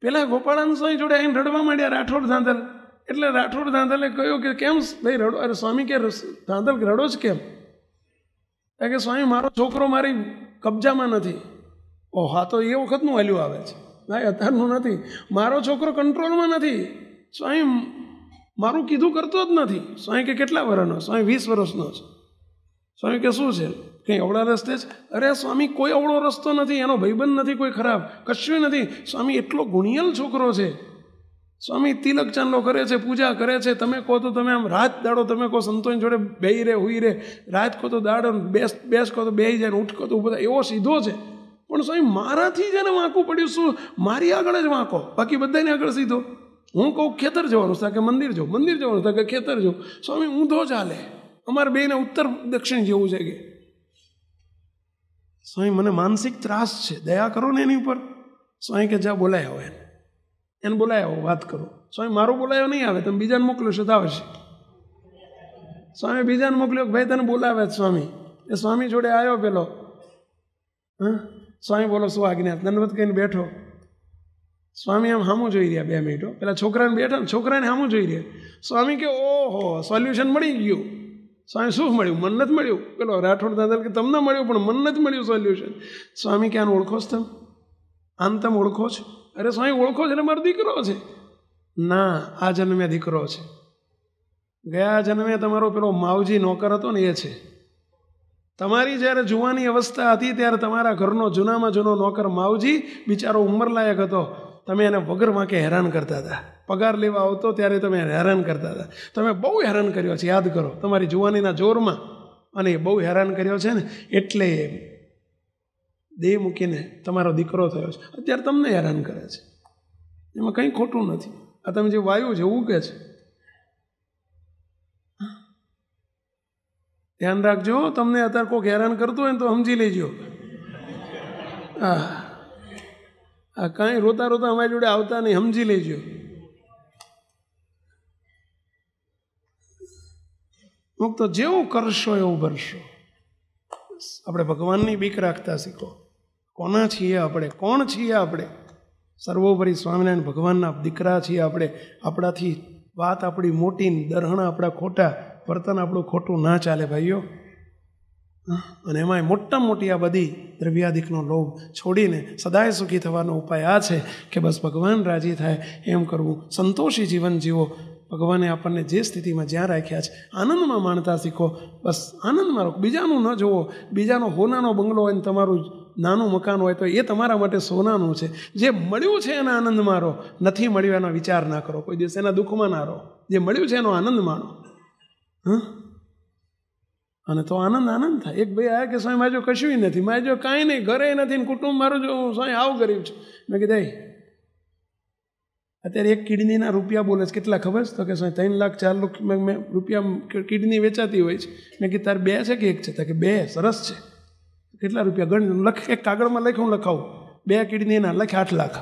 S1: પેલા ગોપાળાન સ્વામી જોડે અહીં રડવા માંડ્યા રાઠોડ ધાંધલ એટલે રાઠોડ ધાંધલે કહ્યું કે કેમ ભાઈ રડો અરે સ્વામી કે ધાંધલ રડો જ કેમ ત્યાં કે સ્વામી મારો છોકરો મારી કબજામાં નથી ઓહ હા તો એ વખતનું વેલ્યુ આવે છે ભાઈ અત્યારનું નથી મારો છોકરો કંટ્રોલમાં નથી સ્વામી મારું કીધું કરતો જ નથી સ્વામી કે કેટલા વર્ષનો સ્વામી વીસ વર્ષનો છે સ્વામી કે શું છે કંઈ અવળા રસ્તે છે અરે સ્વામી કોઈ અવળો રસ્તો નથી એનો ભાઈબંધ નથી કોઈ ખરાબ કશું નથી સ્વામી એટલો ગુણિયલ છોકરો છે સ્વામી તિલક ચાંદલો કરે છે પૂજા કરે છે તમે કહો તો તમે આમ રાત દાડો તમે કહો સંતોની જોડે બે રે હુઈ રે રાત કહો તો દાડો બેસ બેસ કહો તો બે જાય ને ઉઠ તો બધા એવો સીધો છે પણ સ્વામી મારાથી જેને વાંકું પડ્યું શું મારી આગળ જ વાંકો બાકી બધાને આગળ સીધો હું કહું ખેતર જવાનું થાય કે મંદિર જો મંદિર જવાનું થાય કે ખેતર જો સ્વામી ઊંધો ચાલે અમારે બેને ઉત્તર દક્ષિણ જેવું છે કે સ્વામી મને માનસિક ત્રાસ છે દયા કરો ને એની ઉપર સ્વામી કે જા બોલાય હવે એને એને બોલાયો વાત કરો સ્વામી મારો બોલાયો નહીં આવે તમે બીજાને મોકલો છો તો આવશે સ્વામી બીજાને મોકલ્યો ભાઈ તને બોલાવે સ્વામી એ સ્વામી જોડે આવ્યો પેલો હા સ્વામી બોલો શું આજ્ઞા દંડવત કહીને બેઠો સ્વામી આમ હામું જોઈ રહ્યા બે મિનિટો પેલા છોકરાને બેઠા ને છોકરાને હામું જોઈ રહ્યા સ્વામી કે ઓહો સોલ્યુશન મળી ગયું સ્વામી શું મળ્યું મન નથી મળ્યું પેલો રાઠોડ દાદા કે તમને મળ્યું પણ મન નથી મળ્યું સોલ્યુશન સ્વામી કે આને ઓળખો છો તમે આમ તમે ઓળખો છો અરે સ્વામી ઓળખો છે ને મારો દીકરો છે ના આ જન્મે દીકરો છે ગયા જન્મે તમારો પેલો માવજી નોકર હતો ને એ છે તમારી જ્યારે જુવાની અવસ્થા હતી ત્યારે તમારા ઘરનો જૂનામાં જૂનો નોકર માવજી બિચારો ઉંમરલાયક હતો તમે એને વગર વાંકે હેરાન કરતા હતા પગાર લેવા આવતો ત્યારે તમે હેરાન કરતા હતા તમે બહુ હેરાન કર્યો છે યાદ કરો તમારી જુવાનીના જોરમાં અને એ બહુ હેરાન કર્યો છે ને એટલે દેહ મૂકીને તમારો દીકરો થયો છે અત્યારે તમને હેરાન કરે છે એમાં કંઈ ખોટું નથી આ તમે જે વાયુ છે એવું કે છે ધ્યાન રાખજો તમને અત્યારે કોઈક હેરાન કરતો હોય ને તો સમજી લેજો હા આ કાંઈ રોતા રોતા અમારી જોડે આવતા નહીં સમજી લેજો મુક્ત જેવું કરશો એવું ભરશો આપણે ભગવાનની બીક રાખતા શીખો કોના છીએ આપણે કોણ છીએ આપણે સર્વોપરી સ્વામિનારાયણ ભગવાનના દીકરા છીએ આપણે આપણાથી વાત આપણી મોટી દરહણા આપણા ખોટા વર્તન આપણું ખોટું ના ચાલે ભાઈઓ અને એમાંય મોટા મોટી આ બધી દ્રવ્યાધિકનો લોભ છોડીને સદાય સુખી થવાનો ઉપાય આ છે કે બસ ભગવાન રાજી થાય એમ કરવું સંતોષી જીવન જીવો ભગવાને આપણને જે સ્થિતિમાં જ્યાં રાખ્યા છે આનંદમાં માણતા શીખો બસ આનંદમાં રહો બીજાનું ન જુઓ બીજાનો હોનાનો બંગલો હોય ને તમારું નાનું મકાન હોય તો એ તમારા માટે સોનાનું છે જે મળ્યું છે એના આનંદ મારો નથી મળ્યું એનો વિચાર ના કરો કોઈ દિવસ એના દુઃખમાં ના રહો જે મળ્યું છે એનો આનંદ માણો હા અને તો આનંદ આનંદ થાય એક ભાઈ આવ્યા કે સ્વામી મારે જો કશું નથી મારે જો કાંઈ નહીં ઘરે નથી ને કુટુંબ મારું જો હું સ્વામી આવું ગરીબ છું મેં કીધા અત્યારે એક કિડનીના રૂપિયા બોલે છે કેટલા ખબર છે તો કે સ્વામી ત્રણ લાખ ચાર લાખ મેં રૂપિયા કિડની વેચાતી હોય છે મેં કીધું તાર બે છે કે એક છે તો કે બે સરસ છે કેટલા રૂપિયા ગણ લખ એક કાગળમાં લખ્યું હું લખાવું બે કીડીની એના લખ આઠ લાખ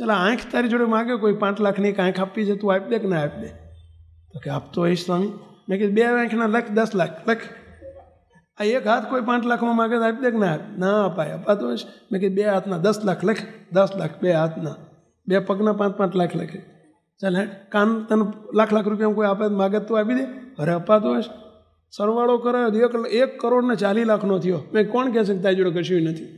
S1: ચાલ આંખ તારી જોડે માગે કોઈ પાંચ લાખની એક આંખ આપી છે તું આપી દે કે ના આપી દે તો કે આપતો હોય સ્વામી મેં કીધું બે આંખના લખ દસ લાખ લખ આ એક હાથ કોઈ પાંચ લાખમાં માગે આપી દે કે ના ના અપાય અપાતો હોય મેં કીધું બે હાથના દસ લાખ લખ દસ લાખ બે હાથના બે પગના પાંચ પાંચ લાખ લખે ચાલે કાન તને લાખ લાખ રૂપિયા કોઈ આપે માગે તો આપી દે અરે અપાતો હોય સરવાળો કરાયો તો એક એક કરોડ ને ચાલીસ લાખનો થયો મેં કોણ કહે છે કે તારી જોડે કશું નથી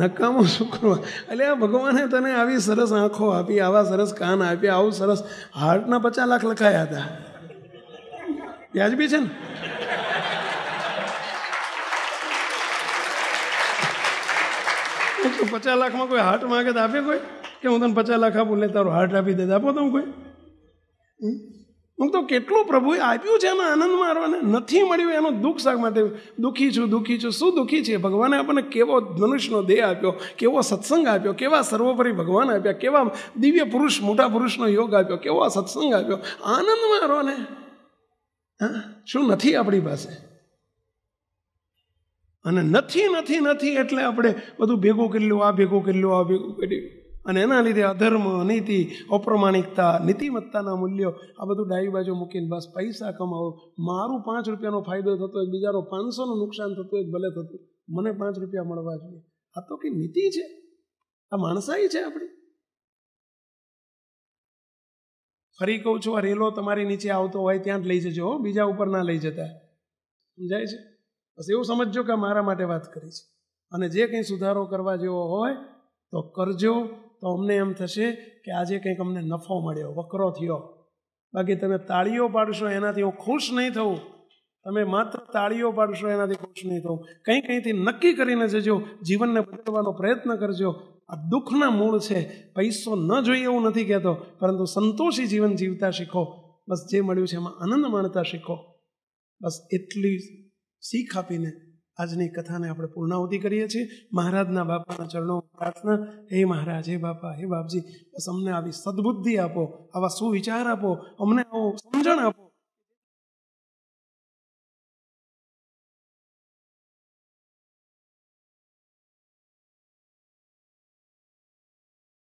S1: નકામો શું કરવા એટલે આ ભગવાને તને આવી સરસ આંખો આપી આવા સરસ કાન આપ્યા આવું સરસ હાર્ટના પચાસ લાખ લખાયા હતા વ્યાજબી છે ને પચાસ લાખમાં કોઈ હાર્ટ માગે તો આપે કોઈ કે હું તને પચાસ લાખ આપું લે તારું હાર્ટ આપી દે આપો તો હું કોઈ હું તો કેટલું પ્રભુએ આપ્યું છે એમાં આનંદ મારવાને નથી મળ્યું એનો દુઃખ શાક માટે દુઃખી છું દુઃખી છું શું દુઃખી છે ભગવાને આપણને કેવો મનુષ્યનો દેહ આપ્યો કેવો સત્સંગ આપ્યો કેવા સર્વોપરી ભગવાન આપ્યા કેવા દિવ્ય પુરુષ મોટા પુરુષનો યોગ આપ્યો કેવો સત્સંગ આપ્યો આનંદ મારવાને હા શું નથી આપણી પાસે અને નથી નથી નથી એટલે આપણે બધું ભેગું કરી લો આ ભેગું કરી લો આ ભેગું કરી અને એના લીધે અધર્મ અનીતિ અપ્રમાણિકતા નીતિમત્તાના મૂલ્યો આ બધું ડાબી બાજુ મૂકીને બસ પૈસા કમાવો મારું પાંચ રૂપિયાનો ફાયદો થતો હોય બીજાનો પાંચસોનું નુકસાન થતું હોય ભલે થતું મને પાંચ રૂપિયા મળવા જોઈએ આ તો કે નીતિ છે આ માણસાઈ છે આપણી ફરી કહું છું આ રેલો તમારી નીચે આવતો હોય ત્યાં જ લઈ જજો બીજા ઉપર ના લઈ જતા સમજાય છે બસ એવું સમજો કે મારા માટે વાત કરી છે અને જે કંઈ સુધારો કરવા જેવો હોય તો કરજો તો અમને એમ થશે કે આજે કંઈક અમને નફો મળ્યો વકરો થયો બાકી તમે તાળીઓ પાડશો એનાથી હું ખુશ નહીં થવું તમે માત્ર તાળીઓ પાડશો એનાથી ખુશ નહીં થવું કંઈ કંઈથી નક્કી કરીને જજો જીવનને બદલવાનો પ્રયત્ન કરજો આ દુઃખના મૂળ છે પૈસો ન જોઈએ એવું નથી કહેતો પરંતુ સંતોષી જીવન જીવતા શીખો બસ જે મળ્યું છે એમાં આનંદ માણતા શીખો બસ એટલી શીખ આપીને આજની કથાને આપણે પૂર્ણાહુતિ કરીએ છીએ મહારાજના બાપાના ચરણો પ્રાર્થના હે મહારાજ હે બાપા હે બાપજી બસ અમને આવી સદબુદ્ધિ આપો આવા સુવિચાર આપો અમને આવો સમજણ આપો